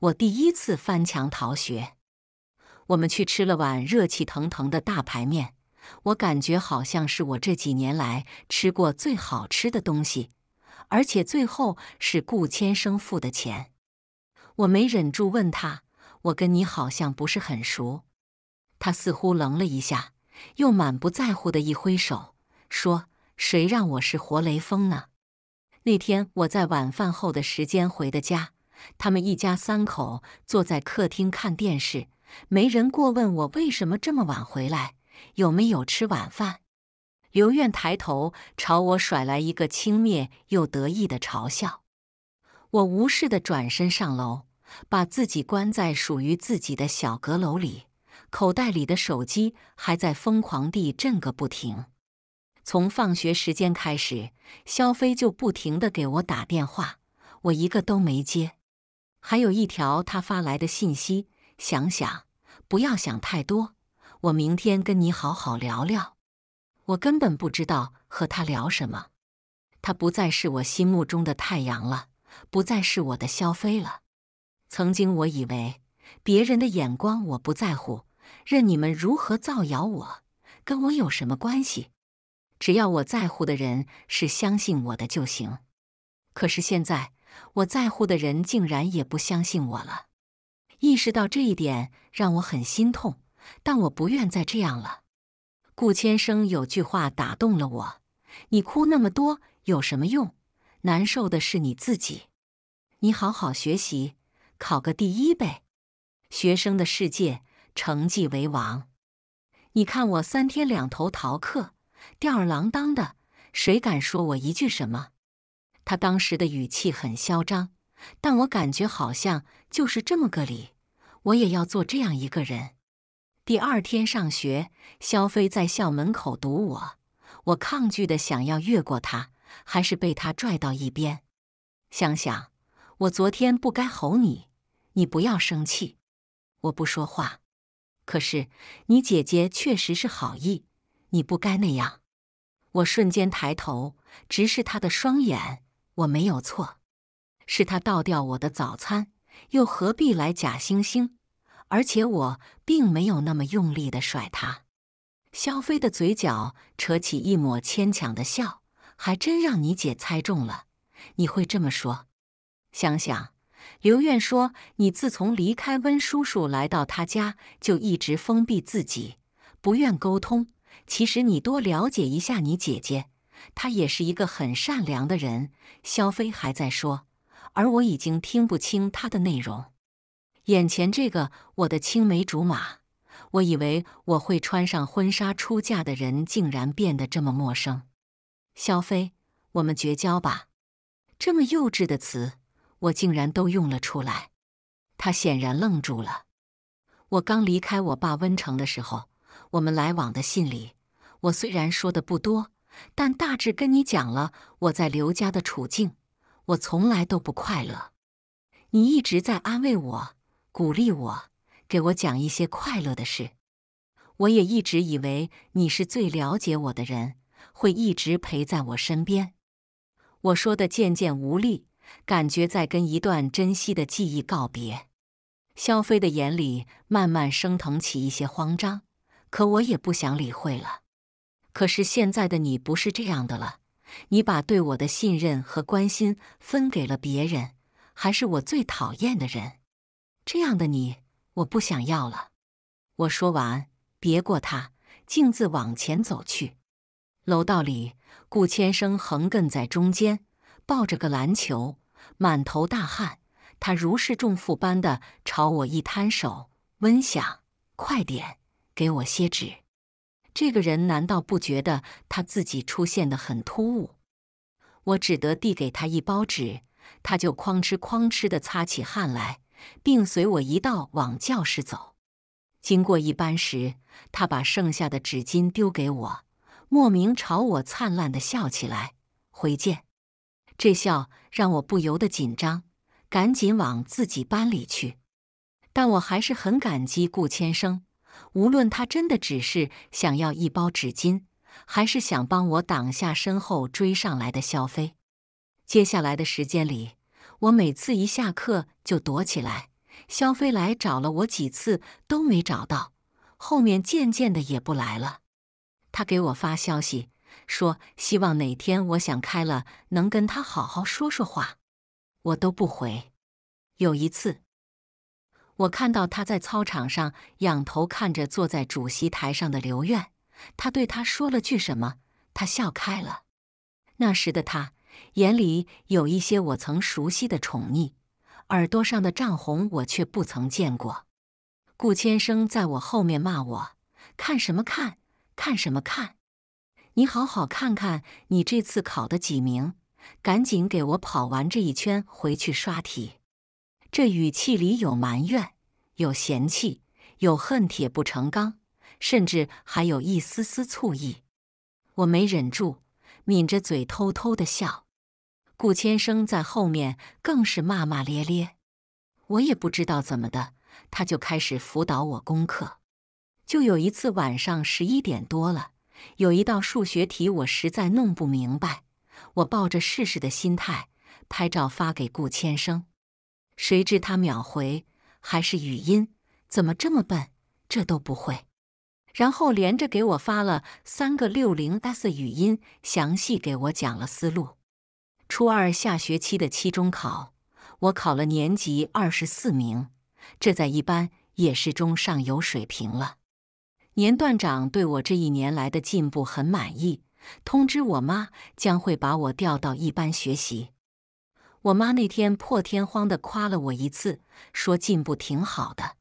我第一次翻墙逃学。我们去吃了碗热气腾腾的大排面，我感觉好像是我这几年来吃过最好吃的东西，而且最后是顾千生付的钱。我没忍住问他。我跟你好像不是很熟。他似乎愣了一下，又满不在乎的一挥手，说：“谁让我是活雷锋呢？”那天我在晚饭后的时间回的家，他们一家三口坐在客厅看电视，没人过问我为什么这么晚回来，有没有吃晚饭。刘愿抬头朝我甩来一个轻蔑又得意的嘲笑，我无视的转身上楼。把自己关在属于自己的小阁楼里，口袋里的手机还在疯狂地震个不停。从放学时间开始，肖飞就不停地给我打电话，我一个都没接。还有一条他发来的信息：“想想，不要想太多，我明天跟你好好聊聊。”我根本不知道和他聊什么。他不再是我心目中的太阳了，不再是我的肖飞了。曾经我以为，别人的眼光我不在乎，任你们如何造谣我，跟我有什么关系？只要我在乎的人是相信我的就行。可是现在，我在乎的人竟然也不相信我了。意识到这一点，让我很心痛，但我不愿再这样了。顾千生有句话打动了我：“你哭那么多有什么用？难受的是你自己。你好好学习。”考个第一呗！学生的世界，成绩为王。你看我三天两头逃课，吊儿郎当的，谁敢说我一句什么？他当时的语气很嚣张，但我感觉好像就是这么个理，我也要做这样一个人。第二天上学，肖飞在校门口堵我，我抗拒的想要越过他，还是被他拽到一边。想想，我昨天不该吼你。你不要生气，我不说话。可是你姐姐确实是好意，你不该那样。我瞬间抬头直视她的双眼，我没有错，是她倒掉我的早餐，又何必来假惺惺？而且我并没有那么用力的甩她。肖飞的嘴角扯起一抹牵强的笑，还真让你姐猜中了，你会这么说。想想。刘愿说：“你自从离开温叔叔来到他家，就一直封闭自己，不愿沟通。其实你多了解一下你姐姐，她也是一个很善良的人。”肖飞还在说，而我已经听不清他的内容。眼前这个我的青梅竹马，我以为我会穿上婚纱出嫁的人，竟然变得这么陌生。肖飞，我们绝交吧！这么幼稚的词。我竟然都用了出来，他显然愣住了。我刚离开我爸温城的时候，我们来往的信里，我虽然说的不多，但大致跟你讲了我在刘家的处境。我从来都不快乐，你一直在安慰我、鼓励我，给我讲一些快乐的事。我也一直以为你是最了解我的人，会一直陪在我身边。我说的渐渐无力。感觉在跟一段珍惜的记忆告别。肖飞的眼里慢慢升腾起一些慌张，可我也不想理会了。可是现在的你不是这样的了，你把对我的信任和关心分给了别人，还是我最讨厌的人。这样的你，我不想要了。我说完，别过他，径自往前走去。楼道里，顾千生横亘在中间。抱着个篮球，满头大汗，他如释重负般的朝我一摊手，温想：“快点给我些纸。”这个人难道不觉得他自己出现的很突兀？我只得递给他一包纸，他就哐哧哐哧的擦起汗来，并随我一道往教室走。经过一班时，他把剩下的纸巾丢给我，莫名朝我灿烂的笑起来，回见。这笑让我不由得紧张，赶紧往自己班里去。但我还是很感激顾千生，无论他真的只是想要一包纸巾，还是想帮我挡下身后追上来的肖飞。接下来的时间里，我每次一下课就躲起来，肖飞来找了我几次都没找到，后面渐渐的也不来了。他给我发消息。说希望哪天我想开了，能跟他好好说说话，我都不回。有一次，我看到他在操场上仰头看着坐在主席台上的刘愿，他对他说了句什么，他笑开了。那时的他眼里有一些我曾熟悉的宠溺，耳朵上的涨红我却不曾见过。顾千生在我后面骂我：“看什么看？看什么看？”你好好看看你这次考的几名，赶紧给我跑完这一圈回去刷题。这语气里有埋怨，有嫌弃，有恨铁不成钢，甚至还有一丝丝醋意。我没忍住，抿着嘴偷偷的笑。顾千生在后面更是骂骂咧咧。我也不知道怎么的，他就开始辅导我功课。就有一次晚上十一点多了。有一道数学题，我实在弄不明白。我抱着试试的心态拍照发给顾千生，谁知他秒回，还是语音。怎么这么笨？这都不会。然后连着给我发了三个六零 s 语音，详细给我讲了思路。初二下学期的期中考，我考了年级二十四名，这在一班也是中上游水平了。年段长对我这一年来的进步很满意，通知我妈将会把我调到一班学习。我妈那天破天荒地夸了我一次，说进步挺好的。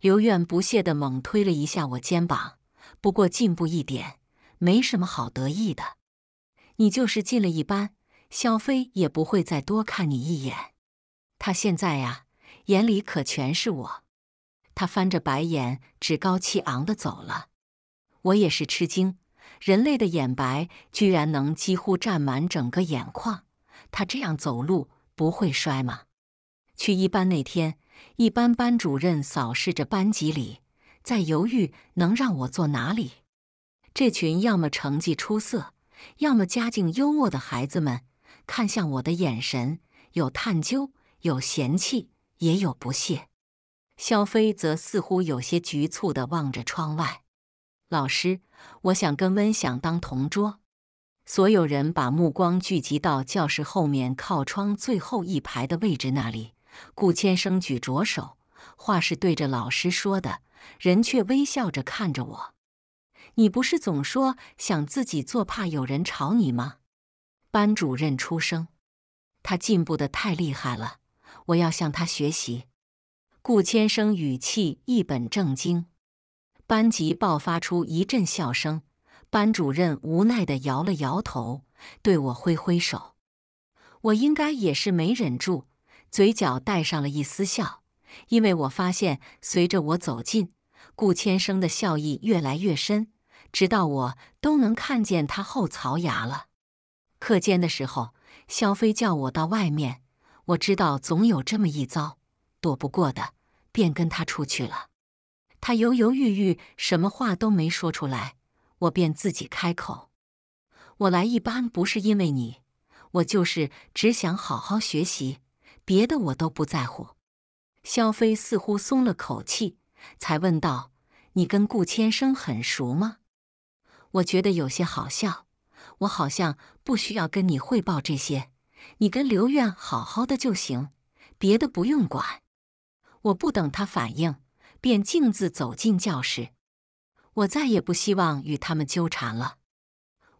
刘院不屑地猛推了一下我肩膀，不过进步一点，没什么好得意的。你就是进了一班，肖飞也不会再多看你一眼。他现在呀，眼里可全是我。他翻着白眼，趾高气昂的走了。我也是吃惊，人类的眼白居然能几乎占满整个眼眶。他这样走路不会摔吗？去一班那天，一班班主任扫视着班级里，在犹豫能让我坐哪里。这群要么成绩出色，要么家境优渥的孩子们，看向我的眼神有探究，有嫌弃，也有不屑。肖飞则似乎有些局促地望着窗外。老师，我想跟温想当同桌。所有人把目光聚集到教室后面靠窗最后一排的位置那里。顾千生举着手，话是对着老师说的，人却微笑着看着我。你不是总说想自己做，怕有人吵你吗？班主任出声。他进步的太厉害了，我要向他学习。顾千生语气一本正经，班级爆发出一阵笑声。班主任无奈地摇了摇头，对我挥挥手。我应该也是没忍住，嘴角带上了一丝笑，因为我发现随着我走近，顾千生的笑意越来越深，直到我都能看见他后槽牙了。课间的时候，肖飞叫我到外面，我知道总有这么一遭。躲不过的，便跟他出去了。他犹犹豫豫，什么话都没说出来，我便自己开口：“我来一般不是因为你，我就是只想好好学习，别的我都不在乎。”肖飞似乎松了口气，才问道：“你跟顾千生很熟吗？”我觉得有些好笑，我好像不需要跟你汇报这些，你跟刘院好好的就行，别的不用管。我不等他反应，便径自走进教室。我再也不希望与他们纠缠了。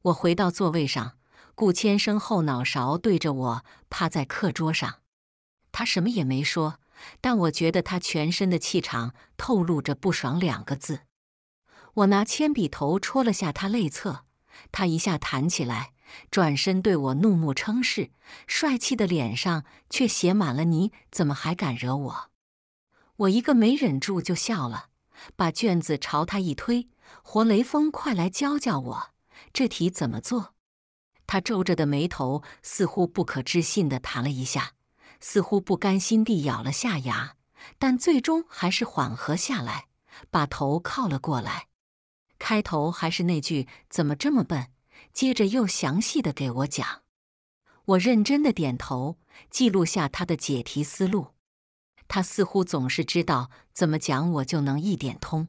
我回到座位上，顾千生后脑勺对着我趴在课桌上，他什么也没说，但我觉得他全身的气场透露着不爽两个字。我拿铅笔头戳了下他内侧，他一下弹起来，转身对我怒目称是，帅气的脸上却写满了你怎么还敢惹我。我一个没忍住就笑了，把卷子朝他一推：“活雷锋，快来教教我这题怎么做！”他皱着的眉头似乎不可置信的弹了一下，似乎不甘心地咬了下牙，但最终还是缓和下来，把头靠了过来。开头还是那句：“怎么这么笨？”接着又详细的给我讲。我认真的点头，记录下他的解题思路。他似乎总是知道怎么讲，我就能一点通。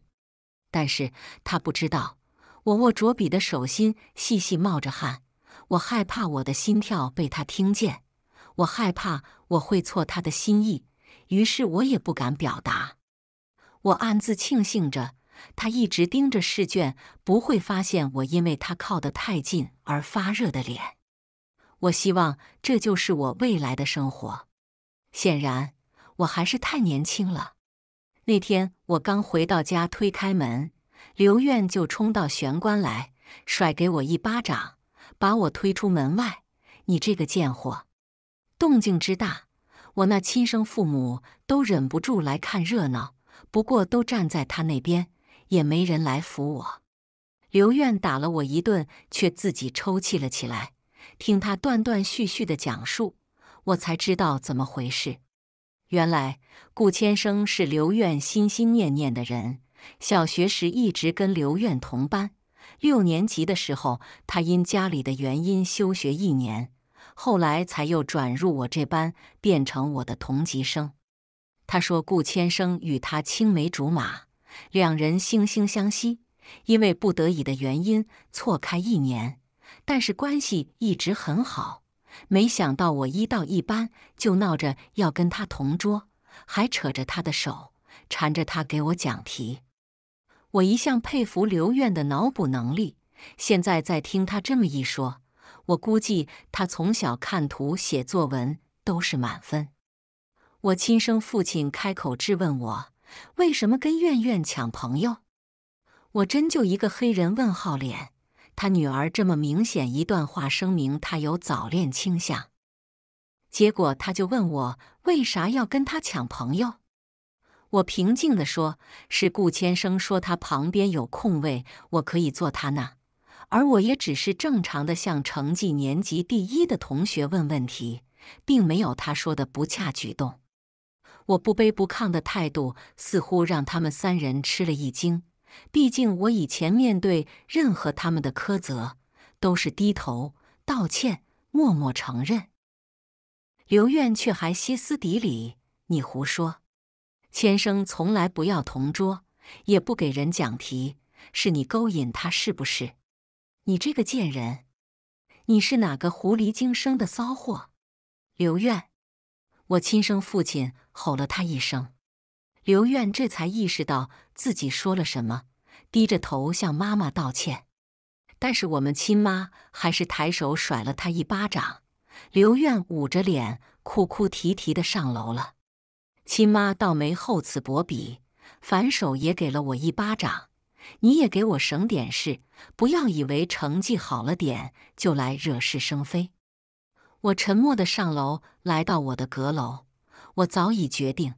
但是他不知道，我握着笔的手心细细冒着汗。我害怕我的心跳被他听见，我害怕我会错他的心意，于是我也不敢表达。我暗自庆幸着，他一直盯着试卷，不会发现我因为他靠得太近而发热的脸。我希望这就是我未来的生活。显然。我还是太年轻了。那天我刚回到家，推开门，刘院就冲到玄关来，甩给我一巴掌，把我推出门外。你这个贱货！动静之大，我那亲生父母都忍不住来看热闹，不过都站在他那边，也没人来扶我。刘院打了我一顿，却自己抽泣了起来。听他断断续续的讲述，我才知道怎么回事。原来顾千生是刘院心心念念的人。小学时一直跟刘院同班，六年级的时候他因家里的原因休学一年，后来才又转入我这班，变成我的同级生。他说顾千生与他青梅竹马，两人惺惺相惜，因为不得已的原因错开一年，但是关系一直很好。没想到我一到一班就闹着要跟他同桌，还扯着他的手缠着他给我讲题。我一向佩服刘院的脑补能力，现在再听他这么一说，我估计他从小看图写作文都是满分。我亲生父亲开口质问我，为什么跟苑苑抢朋友？我真就一个黑人问号脸。他女儿这么明显一段话声明他有早恋倾向，结果他就问我为啥要跟他抢朋友。我平静的说：“是顾千生说他旁边有空位，我可以坐他那。”而我也只是正常的向成绩年级第一的同学问问题，并没有他说的不恰举动。我不卑不亢的态度似乎让他们三人吃了一惊。毕竟，我以前面对任何他们的苛责，都是低头道歉、默默承认。刘院却还歇斯底里：“你胡说！千生从来不要同桌，也不给人讲题，是你勾引他是不是？你这个贱人！你是哪个狐狸精生的骚货？”刘院，我亲生父亲吼了他一声，刘院这才意识到。自己说了什么？低着头向妈妈道歉，但是我们亲妈还是抬手甩了他一巴掌。刘愿捂着脸哭哭啼啼的上楼了。亲妈倒没厚此薄彼，反手也给了我一巴掌。你也给我省点事，不要以为成绩好了点就来惹是生非。我沉默的上楼，来到我的阁楼。我早已决定。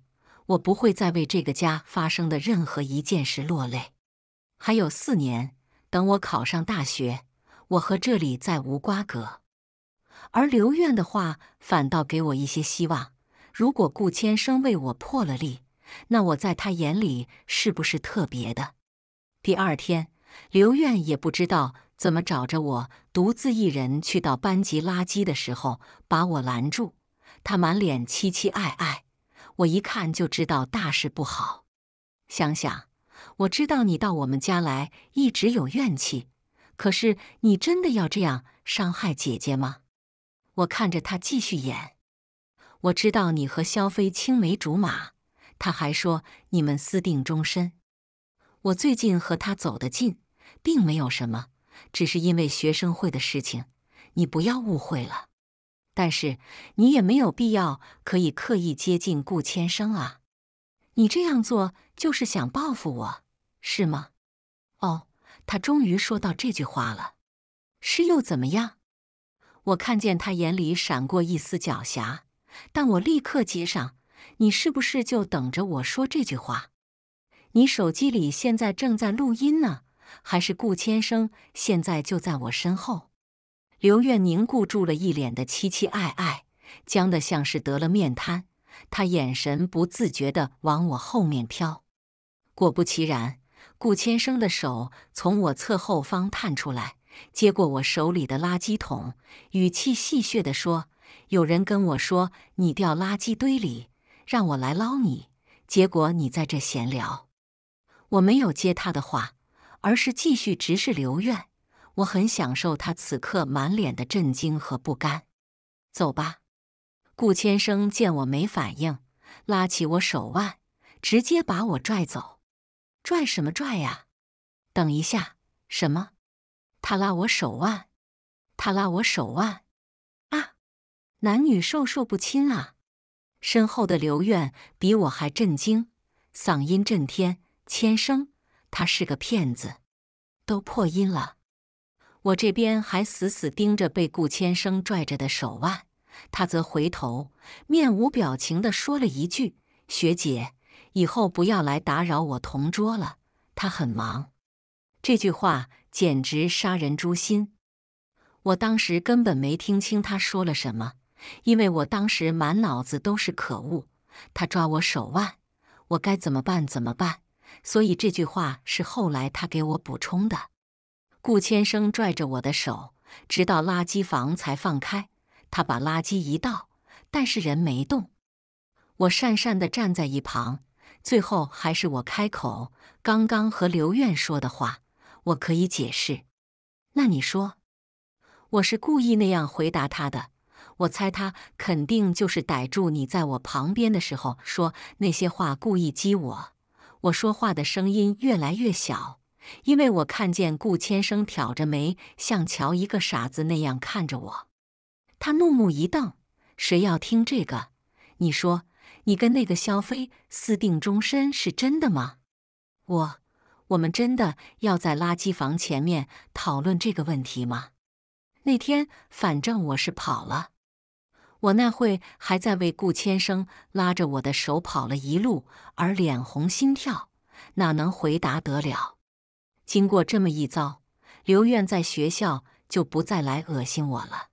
我不会再为这个家发生的任何一件事落泪。还有四年，等我考上大学，我和这里再无瓜葛。而刘愿的话反倒给我一些希望。如果顾千生为我破了例，那我在他眼里是不是特别的？第二天，刘愿也不知道怎么找着我，独自一人去倒班级垃圾的时候把我拦住，他满脸凄凄爱爱。我一看就知道大事不好。想想，我知道你到我们家来一直有怨气，可是你真的要这样伤害姐姐吗？我看着他继续演。我知道你和萧飞青梅竹马，他还说你们私定终身。我最近和他走得近，并没有什么，只是因为学生会的事情，你不要误会了。但是你也没有必要可以刻意接近顾千生啊！你这样做就是想报复我，是吗？哦，他终于说到这句话了。是又怎么样？我看见他眼里闪过一丝狡黠，但我立刻接上：“你是不是就等着我说这句话？你手机里现在正在录音呢，还是顾千生现在就在我身后？”刘愿凝固住了一脸的期期爱爱，僵得像是得了面瘫。他眼神不自觉地往我后面飘，果不其然，顾千生的手从我侧后方探出来，接过我手里的垃圾桶，语气戏谑地说：“有人跟我说你掉垃圾堆里，让我来捞你，结果你在这闲聊。”我没有接他的话，而是继续直视刘愿。我很享受他此刻满脸的震惊和不甘。走吧。顾千生见我没反应，拉起我手腕，直接把我拽走。拽什么拽呀？等一下！什么？他拉我手腕？他拉我手腕？啊！男女授受不亲啊！身后的刘愿比我还震惊，嗓音震天。千生，他是个骗子，都破音了。我这边还死死盯着被顾千生拽着的手腕，他则回头，面无表情地说了一句：“学姐，以后不要来打扰我同桌了，他很忙。”这句话简直杀人诛心。我当时根本没听清他说了什么，因为我当时满脑子都是可恶，他抓我手腕，我该怎么办？怎么办？所以这句话是后来他给我补充的。顾千生拽着我的手，直到垃圾房才放开。他把垃圾一倒，但是人没动。我讪讪地站在一旁。最后还是我开口。刚刚和刘愿说的话，我可以解释。那你说，我是故意那样回答他的。我猜他肯定就是逮住你在我旁边的时候说那些话，故意激我。我说话的声音越来越小。因为我看见顾千生挑着眉，像瞧一个傻子那样看着我。他怒目一瞪：“谁要听这个？你说你跟那个萧飞私定终身是真的吗？我，我们真的要在垃圾房前面讨论这个问题吗？”那天反正我是跑了。我那会还在为顾千生拉着我的手跑了一路而脸红心跳，哪能回答得了？经过这么一遭，刘愿在学校就不再来恶心我了。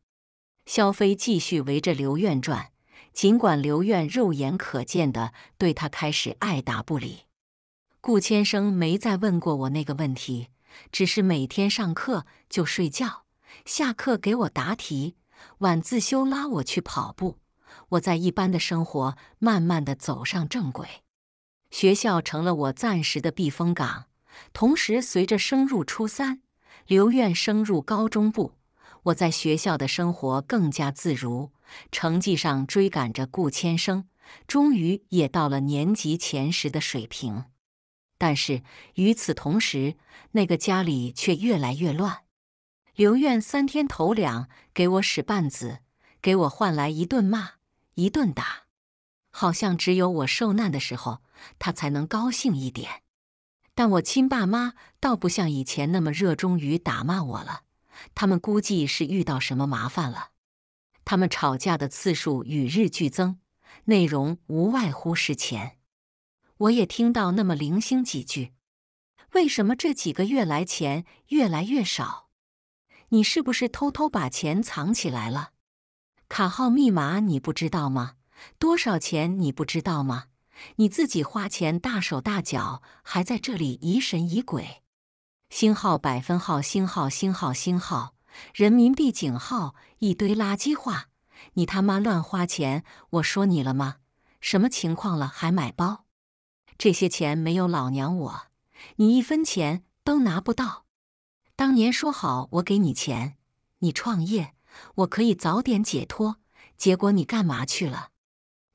肖飞继续围着刘愿转，尽管刘愿肉眼可见的对他开始爱答不理。顾千生没再问过我那个问题，只是每天上课就睡觉，下课给我答题，晚自修拉我去跑步。我在一般的生活慢慢的走上正轨，学校成了我暂时的避风港。同时，随着升入初三，刘愿升入高中部，我在学校的生活更加自如，成绩上追赶着顾千生，终于也到了年级前十的水平。但是与此同时，那个家里却越来越乱。刘愿三天头两给我使绊子，给我换来一顿骂，一顿打，好像只有我受难的时候，他才能高兴一点。但我亲爸妈倒不像以前那么热衷于打骂我了，他们估计是遇到什么麻烦了。他们吵架的次数与日俱增，内容无外乎是钱。我也听到那么零星几句：“为什么这几个月来钱越来越少？你是不是偷偷把钱藏起来了？卡号密码你不知道吗？多少钱你不知道吗？”你自己花钱大手大脚，还在这里疑神疑鬼。星号百分号星号星号星号人民币井号一堆垃圾话，你他妈乱花钱！我说你了吗？什么情况了？还买包？这些钱没有老娘我，你一分钱都拿不到。当年说好我给你钱，你创业，我可以早点解脱。结果你干嘛去了？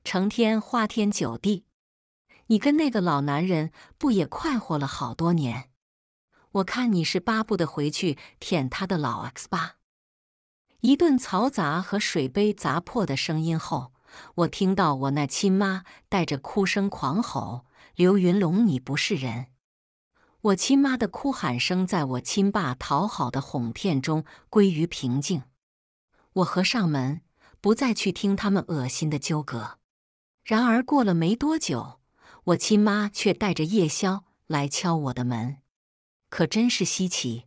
成天花天酒地。你跟那个老男人不也快活了好多年？我看你是巴不得回去舔他的老 X 吧！一顿嘈杂和水杯砸破的声音后，我听到我那亲妈带着哭声狂吼：“刘云龙，你不是人！”我亲妈的哭喊声在我亲爸讨好的哄骗中归于平静。我合上门，不再去听他们恶心的纠葛。然而过了没多久。我亲妈却带着夜宵来敲我的门，可真是稀奇。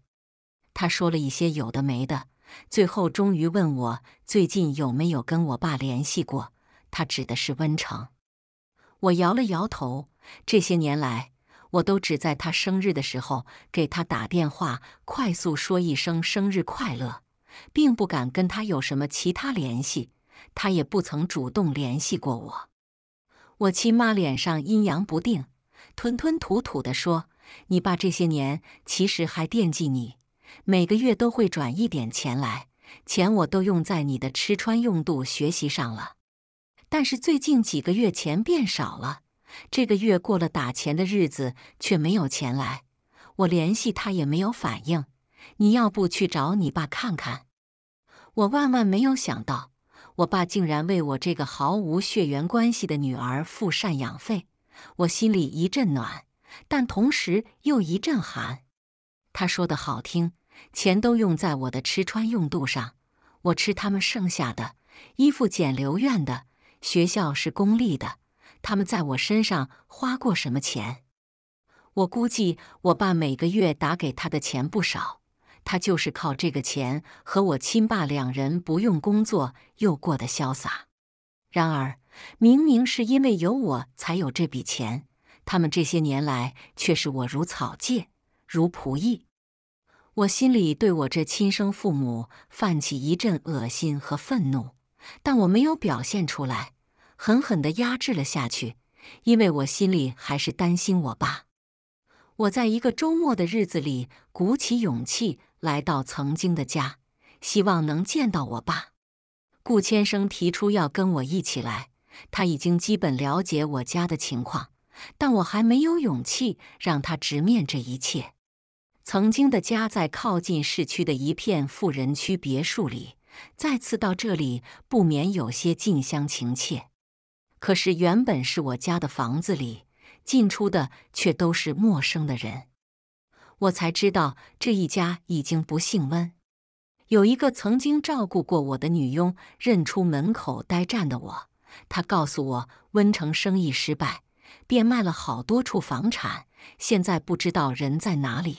她说了一些有的没的，最后终于问我最近有没有跟我爸联系过。他指的是温城。我摇了摇头。这些年来，我都只在他生日的时候给他打电话，快速说一声生日快乐，并不敢跟他有什么其他联系。他也不曾主动联系过我。我亲妈脸上阴阳不定，吞吞吐吐的说：“你爸这些年其实还惦记你，每个月都会转一点钱来，钱我都用在你的吃穿用度、学习上了。但是最近几个月钱变少了，这个月过了打钱的日子却没有钱来，我联系他也没有反应。你要不去找你爸看看？”我万万没有想到。我爸竟然为我这个毫无血缘关系的女儿付赡养费，我心里一阵暖，但同时又一阵寒。他说的好听，钱都用在我的吃穿用度上，我吃他们剩下的，衣服捡留院的，学校是公立的，他们在我身上花过什么钱？我估计我爸每个月打给他的钱不少。他就是靠这个钱和我亲爸两人不用工作又过得潇洒。然而，明明是因为有我才有这笔钱，他们这些年来却是我如草芥、如仆役。我心里对我这亲生父母泛起一阵恶心和愤怒，但我没有表现出来，狠狠的压制了下去，因为我心里还是担心我爸。我在一个周末的日子里鼓起勇气。来到曾经的家，希望能见到我爸。顾千生提出要跟我一起来，他已经基本了解我家的情况，但我还没有勇气让他直面这一切。曾经的家在靠近市区的一片富人区别墅里，再次到这里不免有些近乡情怯。可是原本是我家的房子里，进出的却都是陌生的人。我才知道这一家已经不姓温。有一个曾经照顾过我的女佣认出门口呆站的我，她告诉我，温城生意失败，变卖了好多处房产，现在不知道人在哪里。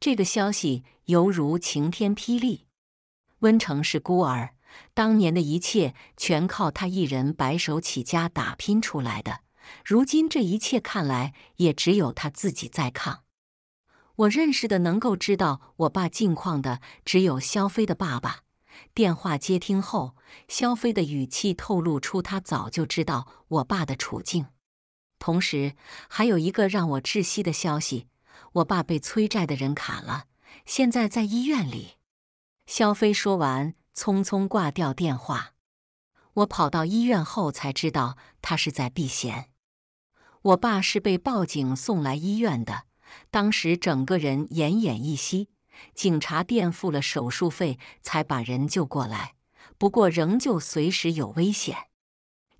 这个消息犹如晴天霹雳。温城是孤儿，当年的一切全靠他一人白手起家打拼出来的，如今这一切看来，也只有他自己在抗。我认识的能够知道我爸近况的，只有肖飞的爸爸。电话接听后，肖飞的语气透露出他早就知道我爸的处境，同时还有一个让我窒息的消息：我爸被催债的人砍了，现在在医院里。肖飞说完，匆匆挂掉电话。我跑到医院后才知道，他是在避嫌。我爸是被报警送来医院的。当时整个人奄奄一息，警察垫付了手术费，才把人救过来。不过仍旧随时有危险。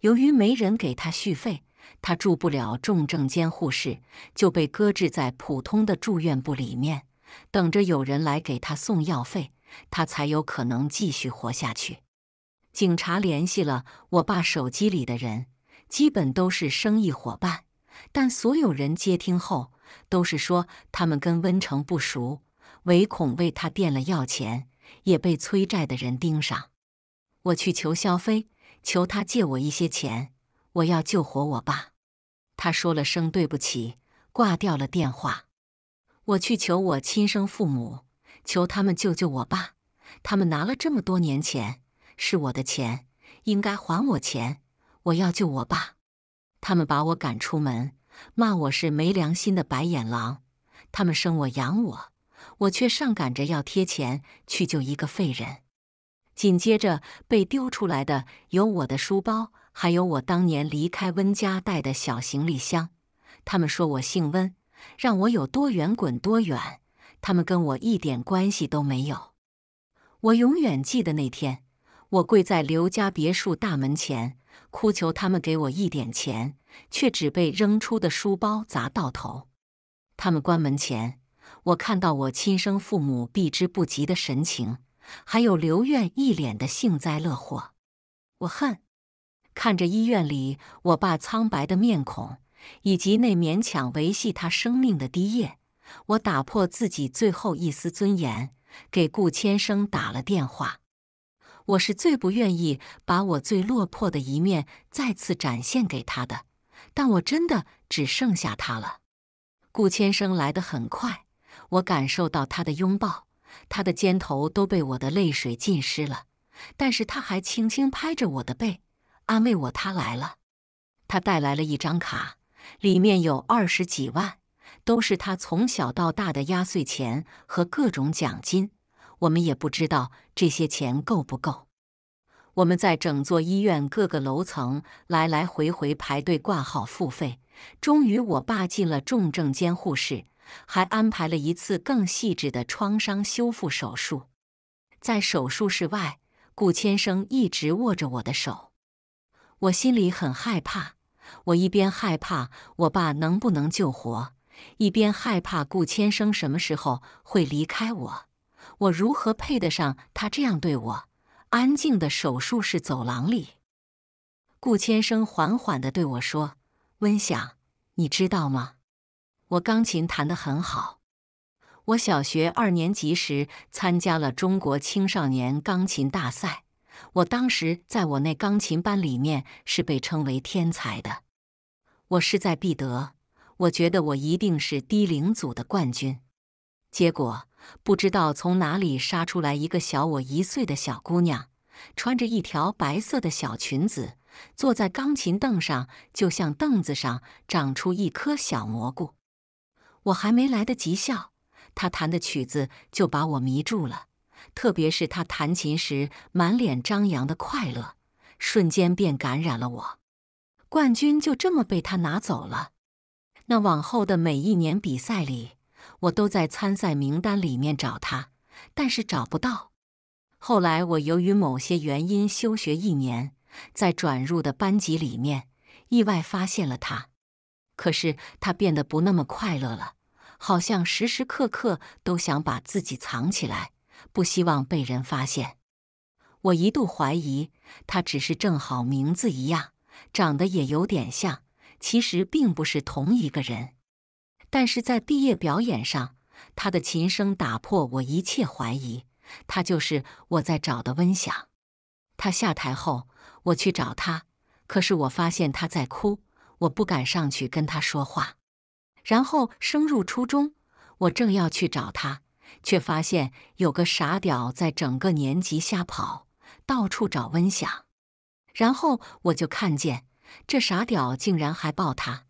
由于没人给他续费，他住不了重症监护室，就被搁置在普通的住院部里面，等着有人来给他送药费，他才有可能继续活下去。警察联系了我爸手机里的人，基本都是生意伙伴，但所有人接听后。都是说他们跟温城不熟，唯恐为他垫了药钱，也被催债的人盯上。我去求肖飞，求他借我一些钱，我要救活我爸。他说了声对不起，挂掉了电话。我去求我亲生父母，求他们救救我爸。他们拿了这么多年钱，是我的钱，应该还我钱。我要救我爸，他们把我赶出门。骂我是没良心的白眼狼，他们生我养我，我却上赶着要贴钱去救一个废人。紧接着被丢出来的有我的书包，还有我当年离开温家带的小行李箱。他们说我姓温，让我有多远滚多远。他们跟我一点关系都没有。我永远记得那天，我跪在刘家别墅大门前，哭求他们给我一点钱。却只被扔出的书包砸到头。他们关门前，我看到我亲生父母避之不及的神情，还有刘院一脸的幸灾乐祸。我恨，看着医院里我爸苍白的面孔，以及那勉强维系他生命的滴液，我打破自己最后一丝尊严，给顾千生打了电话。我是最不愿意把我最落魄的一面再次展现给他的。但我真的只剩下他了。顾千生来得很快，我感受到他的拥抱，他的肩头都被我的泪水浸湿了。但是他还轻轻拍着我的背，安慰我：“他来了。”他带来了一张卡，里面有二十几万，都是他从小到大的压岁钱和各种奖金。我们也不知道这些钱够不够。我们在整座医院各个楼层来来回回排队挂号付费，终于我爸进了重症监护室，还安排了一次更细致的创伤修复手术。在手术室外，顾千生一直握着我的手，我心里很害怕。我一边害怕我爸能不能救活，一边害怕顾千生什么时候会离开我。我如何配得上他这样对我？安静的手术室走廊里，顾千生缓缓地对我说：“温想，你知道吗？我钢琴弹得很好。我小学二年级时参加了中国青少年钢琴大赛，我当时在我那钢琴班里面是被称为天才的。我势在必得，我觉得我一定是低龄组的冠军。”结果，不知道从哪里杀出来一个小我一岁的小姑娘，穿着一条白色的小裙子，坐在钢琴凳上，就像凳子上长出一颗小蘑菇。我还没来得及笑，她弹的曲子就把我迷住了。特别是她弹琴时满脸张扬的快乐，瞬间便感染了我。冠军就这么被她拿走了。那往后的每一年比赛里。我都在参赛名单里面找他，但是找不到。后来我由于某些原因休学一年，在转入的班级里面，意外发现了他。可是他变得不那么快乐了，好像时时刻刻都想把自己藏起来，不希望被人发现。我一度怀疑他只是正好名字一样，长得也有点像，其实并不是同一个人。但是在毕业表演上，他的琴声打破我一切怀疑，他就是我在找的温想。他下台后，我去找他，可是我发现他在哭，我不敢上去跟他说话。然后升入初中，我正要去找他，却发现有个傻屌在整个年级瞎跑，到处找温想。然后我就看见这傻屌竟然还抱他，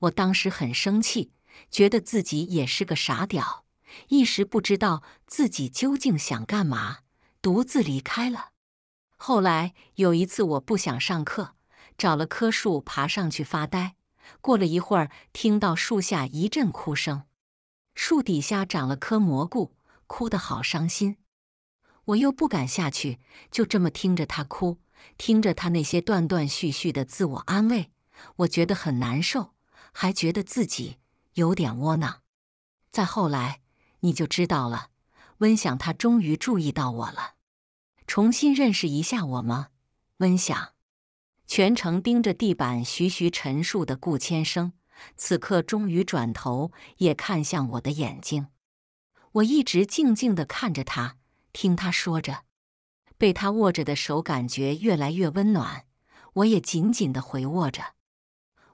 我当时很生气。觉得自己也是个傻屌，一时不知道自己究竟想干嘛，独自离开了。后来有一次，我不想上课，找了棵树爬上去发呆。过了一会儿，听到树下一阵哭声，树底下长了颗蘑菇，哭得好伤心。我又不敢下去，就这么听着他哭，听着他那些断断续续的自我安慰，我觉得很难受，还觉得自己。有点窝囊，再后来你就知道了。温想，他终于注意到我了，重新认识一下我吗？温想，全程盯着地板，徐徐陈述的顾千生，此刻终于转头，也看向我的眼睛。我一直静静的看着他，听他说着，被他握着的手感觉越来越温暖，我也紧紧的回握着。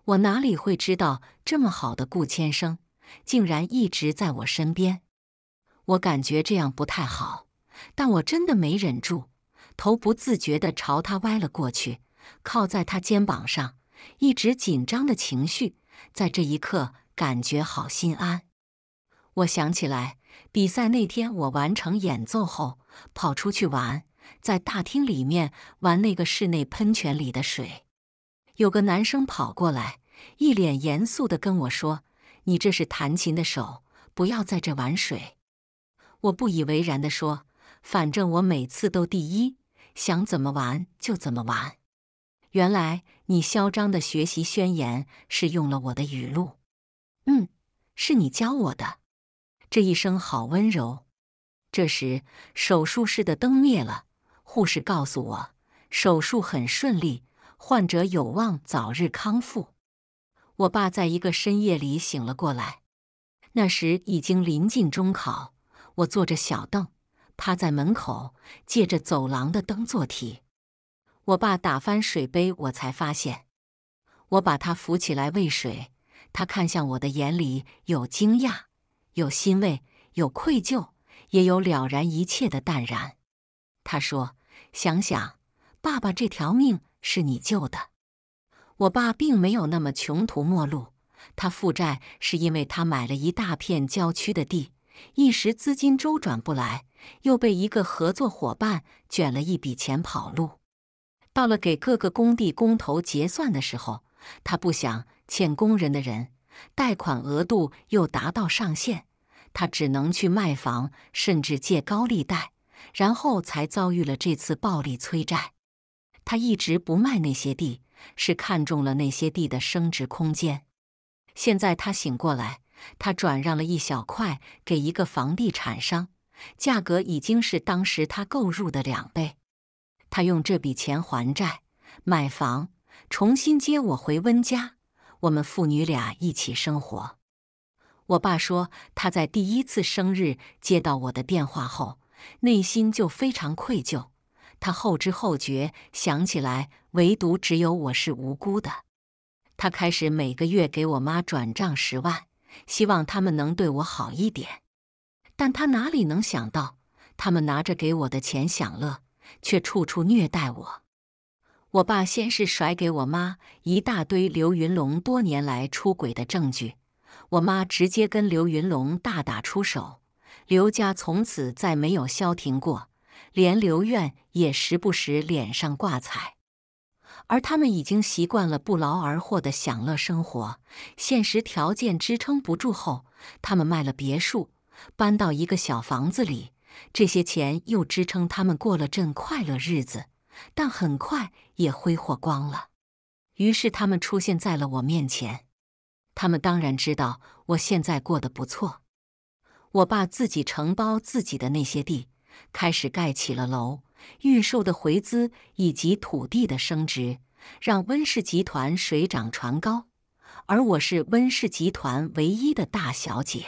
我哪里会知道，这么好的顾千生竟然一直在我身边。我感觉这样不太好，但我真的没忍住，头不自觉地朝他歪了过去，靠在他肩膀上，一直紧张的情绪在这一刻感觉好心安。我想起来，比赛那天我完成演奏后，跑出去玩，在大厅里面玩那个室内喷泉里的水。有个男生跑过来，一脸严肃地跟我说：“你这是弹琴的手，不要在这玩水。”我不以为然地说：“反正我每次都第一，想怎么玩就怎么玩。”原来你嚣张的学习宣言是用了我的语录。嗯，是你教我的。这一声好温柔。这时手术室的灯灭了，护士告诉我手术很顺利。患者有望早日康复。我爸在一个深夜里醒了过来，那时已经临近中考。我坐着小凳，趴在门口，借着走廊的灯做题。我爸打翻水杯，我才发现。我把他扶起来喂水，他看向我的眼里有惊讶，有欣慰，有愧疚，也有了然一切的淡然。他说：“想想，爸爸这条命。”是你救的，我爸并没有那么穷途末路。他负债是因为他买了一大片郊区的地，一时资金周转不来，又被一个合作伙伴卷了一笔钱跑路。到了给各个工地工头结算的时候，他不想欠工人的人，贷款额度又达到上限，他只能去卖房，甚至借高利贷，然后才遭遇了这次暴力催债。他一直不卖那些地，是看中了那些地的升值空间。现在他醒过来，他转让了一小块给一个房地产商，价格已经是当时他购入的两倍。他用这笔钱还债、买房，重新接我回温家，我们父女俩一起生活。我爸说，他在第一次生日接到我的电话后，内心就非常愧疚。他后知后觉想起来，唯独只有我是无辜的。他开始每个月给我妈转账十万，希望他们能对我好一点。但他哪里能想到，他们拿着给我的钱享乐，却处处虐待我。我爸先是甩给我妈一大堆刘云龙多年来出轨的证据，我妈直接跟刘云龙大打出手，刘家从此再没有消停过。连刘院也时不时脸上挂彩，而他们已经习惯了不劳而获的享乐生活。现实条件支撑不住后，他们卖了别墅，搬到一个小房子里。这些钱又支撑他们过了阵快乐日子，但很快也挥霍光了。于是他们出现在了我面前。他们当然知道我现在过得不错，我爸自己承包自己的那些地。开始盖起了楼，预售的回资以及土地的升值，让温氏集团水涨船高。而我是温氏集团唯一的大小姐，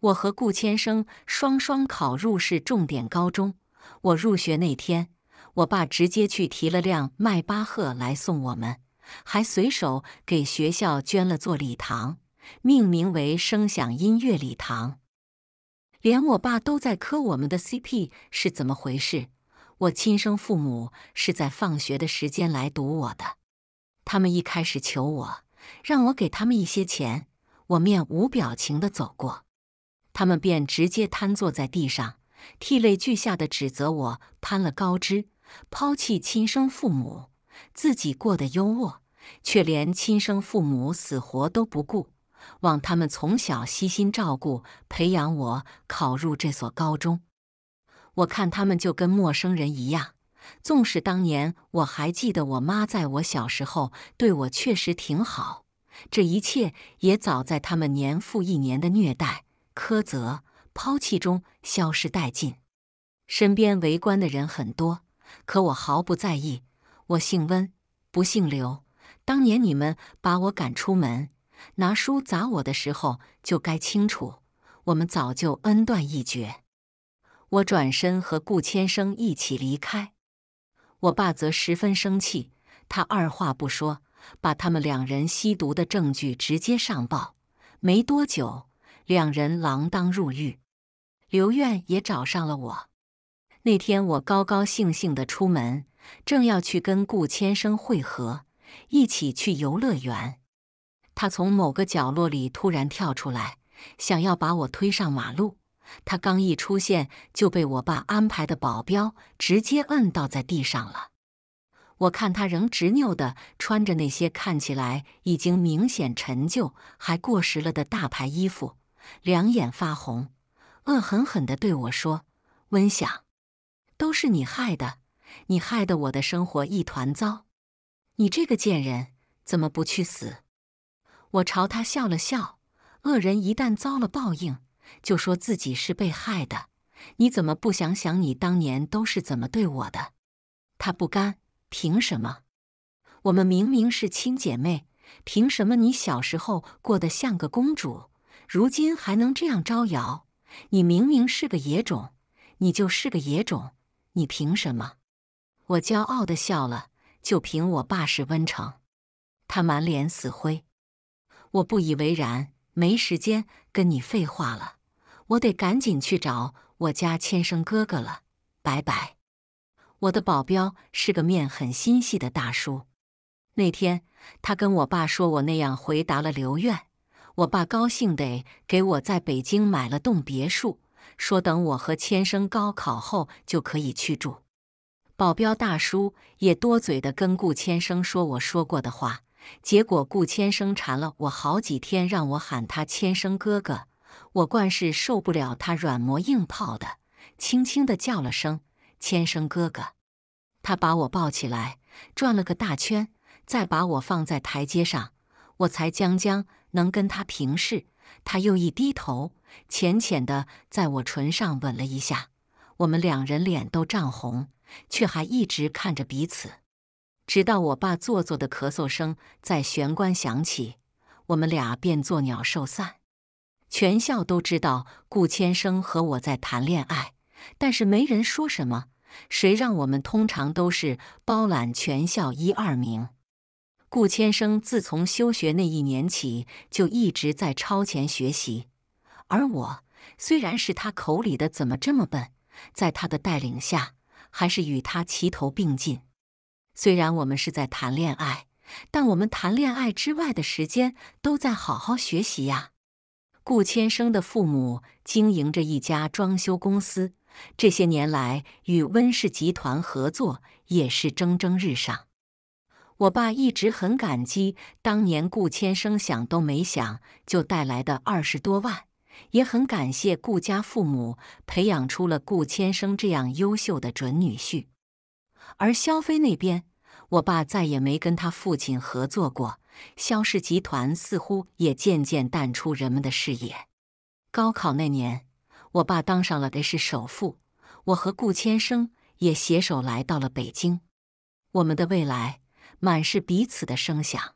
我和顾千生双双考入市重点高中。我入学那天，我爸直接去提了辆迈巴赫来送我们，还随手给学校捐了座礼堂，命名为“声响音乐礼堂”。连我爸都在磕我们的 CP 是怎么回事？我亲生父母是在放学的时间来堵我的，他们一开始求我，让我给他们一些钱，我面无表情的走过，他们便直接瘫坐在地上，涕泪俱下的指责我攀了高枝，抛弃亲生父母，自己过得优渥，却连亲生父母死活都不顾。望他们从小悉心照顾、培养我考入这所高中。我看他们就跟陌生人一样。纵使当年我还记得我妈在我小时候对我确实挺好，这一切也早在他们年复一年的虐待、苛责、抛弃中消失殆尽。身边围观的人很多，可我毫不在意。我姓温，不姓刘。当年你们把我赶出门。拿书砸我的时候，就该清楚，我们早就恩断义绝。我转身和顾千生一起离开，我爸则十分生气，他二话不说，把他们两人吸毒的证据直接上报。没多久，两人锒铛入狱。刘院也找上了我。那天我高高兴兴的出门，正要去跟顾千生会合，一起去游乐园。他从某个角落里突然跳出来，想要把我推上马路。他刚一出现，就被我爸安排的保镖直接摁倒在地上了。我看他仍执拗地穿着那些看起来已经明显陈旧、还过时了的大牌衣服，两眼发红，恶狠狠地对我说：“温想，都是你害的，你害得我的生活一团糟。你这个贱人，怎么不去死？”我朝他笑了笑。恶人一旦遭了报应，就说自己是被害的。你怎么不想想你当年都是怎么对我的？他不甘，凭什么？我们明明是亲姐妹，凭什么你小时候过得像个公主，如今还能这样招摇？你明明是个野种，你就是个野种，你凭什么？我骄傲的笑了，就凭我爸是温成。他满脸死灰。我不以为然，没时间跟你废话了，我得赶紧去找我家千生哥哥了，拜拜。我的保镖是个面很心细的大叔，那天他跟我爸说我那样回答了刘愿，我爸高兴的给我在北京买了栋别墅，说等我和千生高考后就可以去住。保镖大叔也多嘴的跟顾千生说我说过的话。结果顾千生缠了我好几天，让我喊他千生哥哥。我惯是受不了他软磨硬泡的，轻轻的叫了声“千生哥哥”，他把我抱起来转了个大圈，再把我放在台阶上，我才将将能跟他平视。他又一低头，浅浅的在我唇上吻了一下。我们两人脸都涨红，却还一直看着彼此。直到我爸做作的咳嗽声在玄关响起，我们俩便作鸟兽散。全校都知道顾千生和我在谈恋爱，但是没人说什么。谁让我们通常都是包揽全校一二名？顾千生自从休学那一年起，就一直在超前学习，而我虽然是他口里的怎么这么笨，在他的带领下，还是与他齐头并进。虽然我们是在谈恋爱，但我们谈恋爱之外的时间都在好好学习呀。顾千生的父母经营着一家装修公司，这些年来与温氏集团合作也是蒸蒸日上。我爸一直很感激当年顾千生想都没想就带来的二十多万，也很感谢顾家父母培养出了顾千生这样优秀的准女婿。而肖飞那边，我爸再也没跟他父亲合作过。肖氏集团似乎也渐渐淡出人们的视野。高考那年，我爸当上了的市首富，我和顾千生也携手来到了北京。我们的未来满是彼此的声响。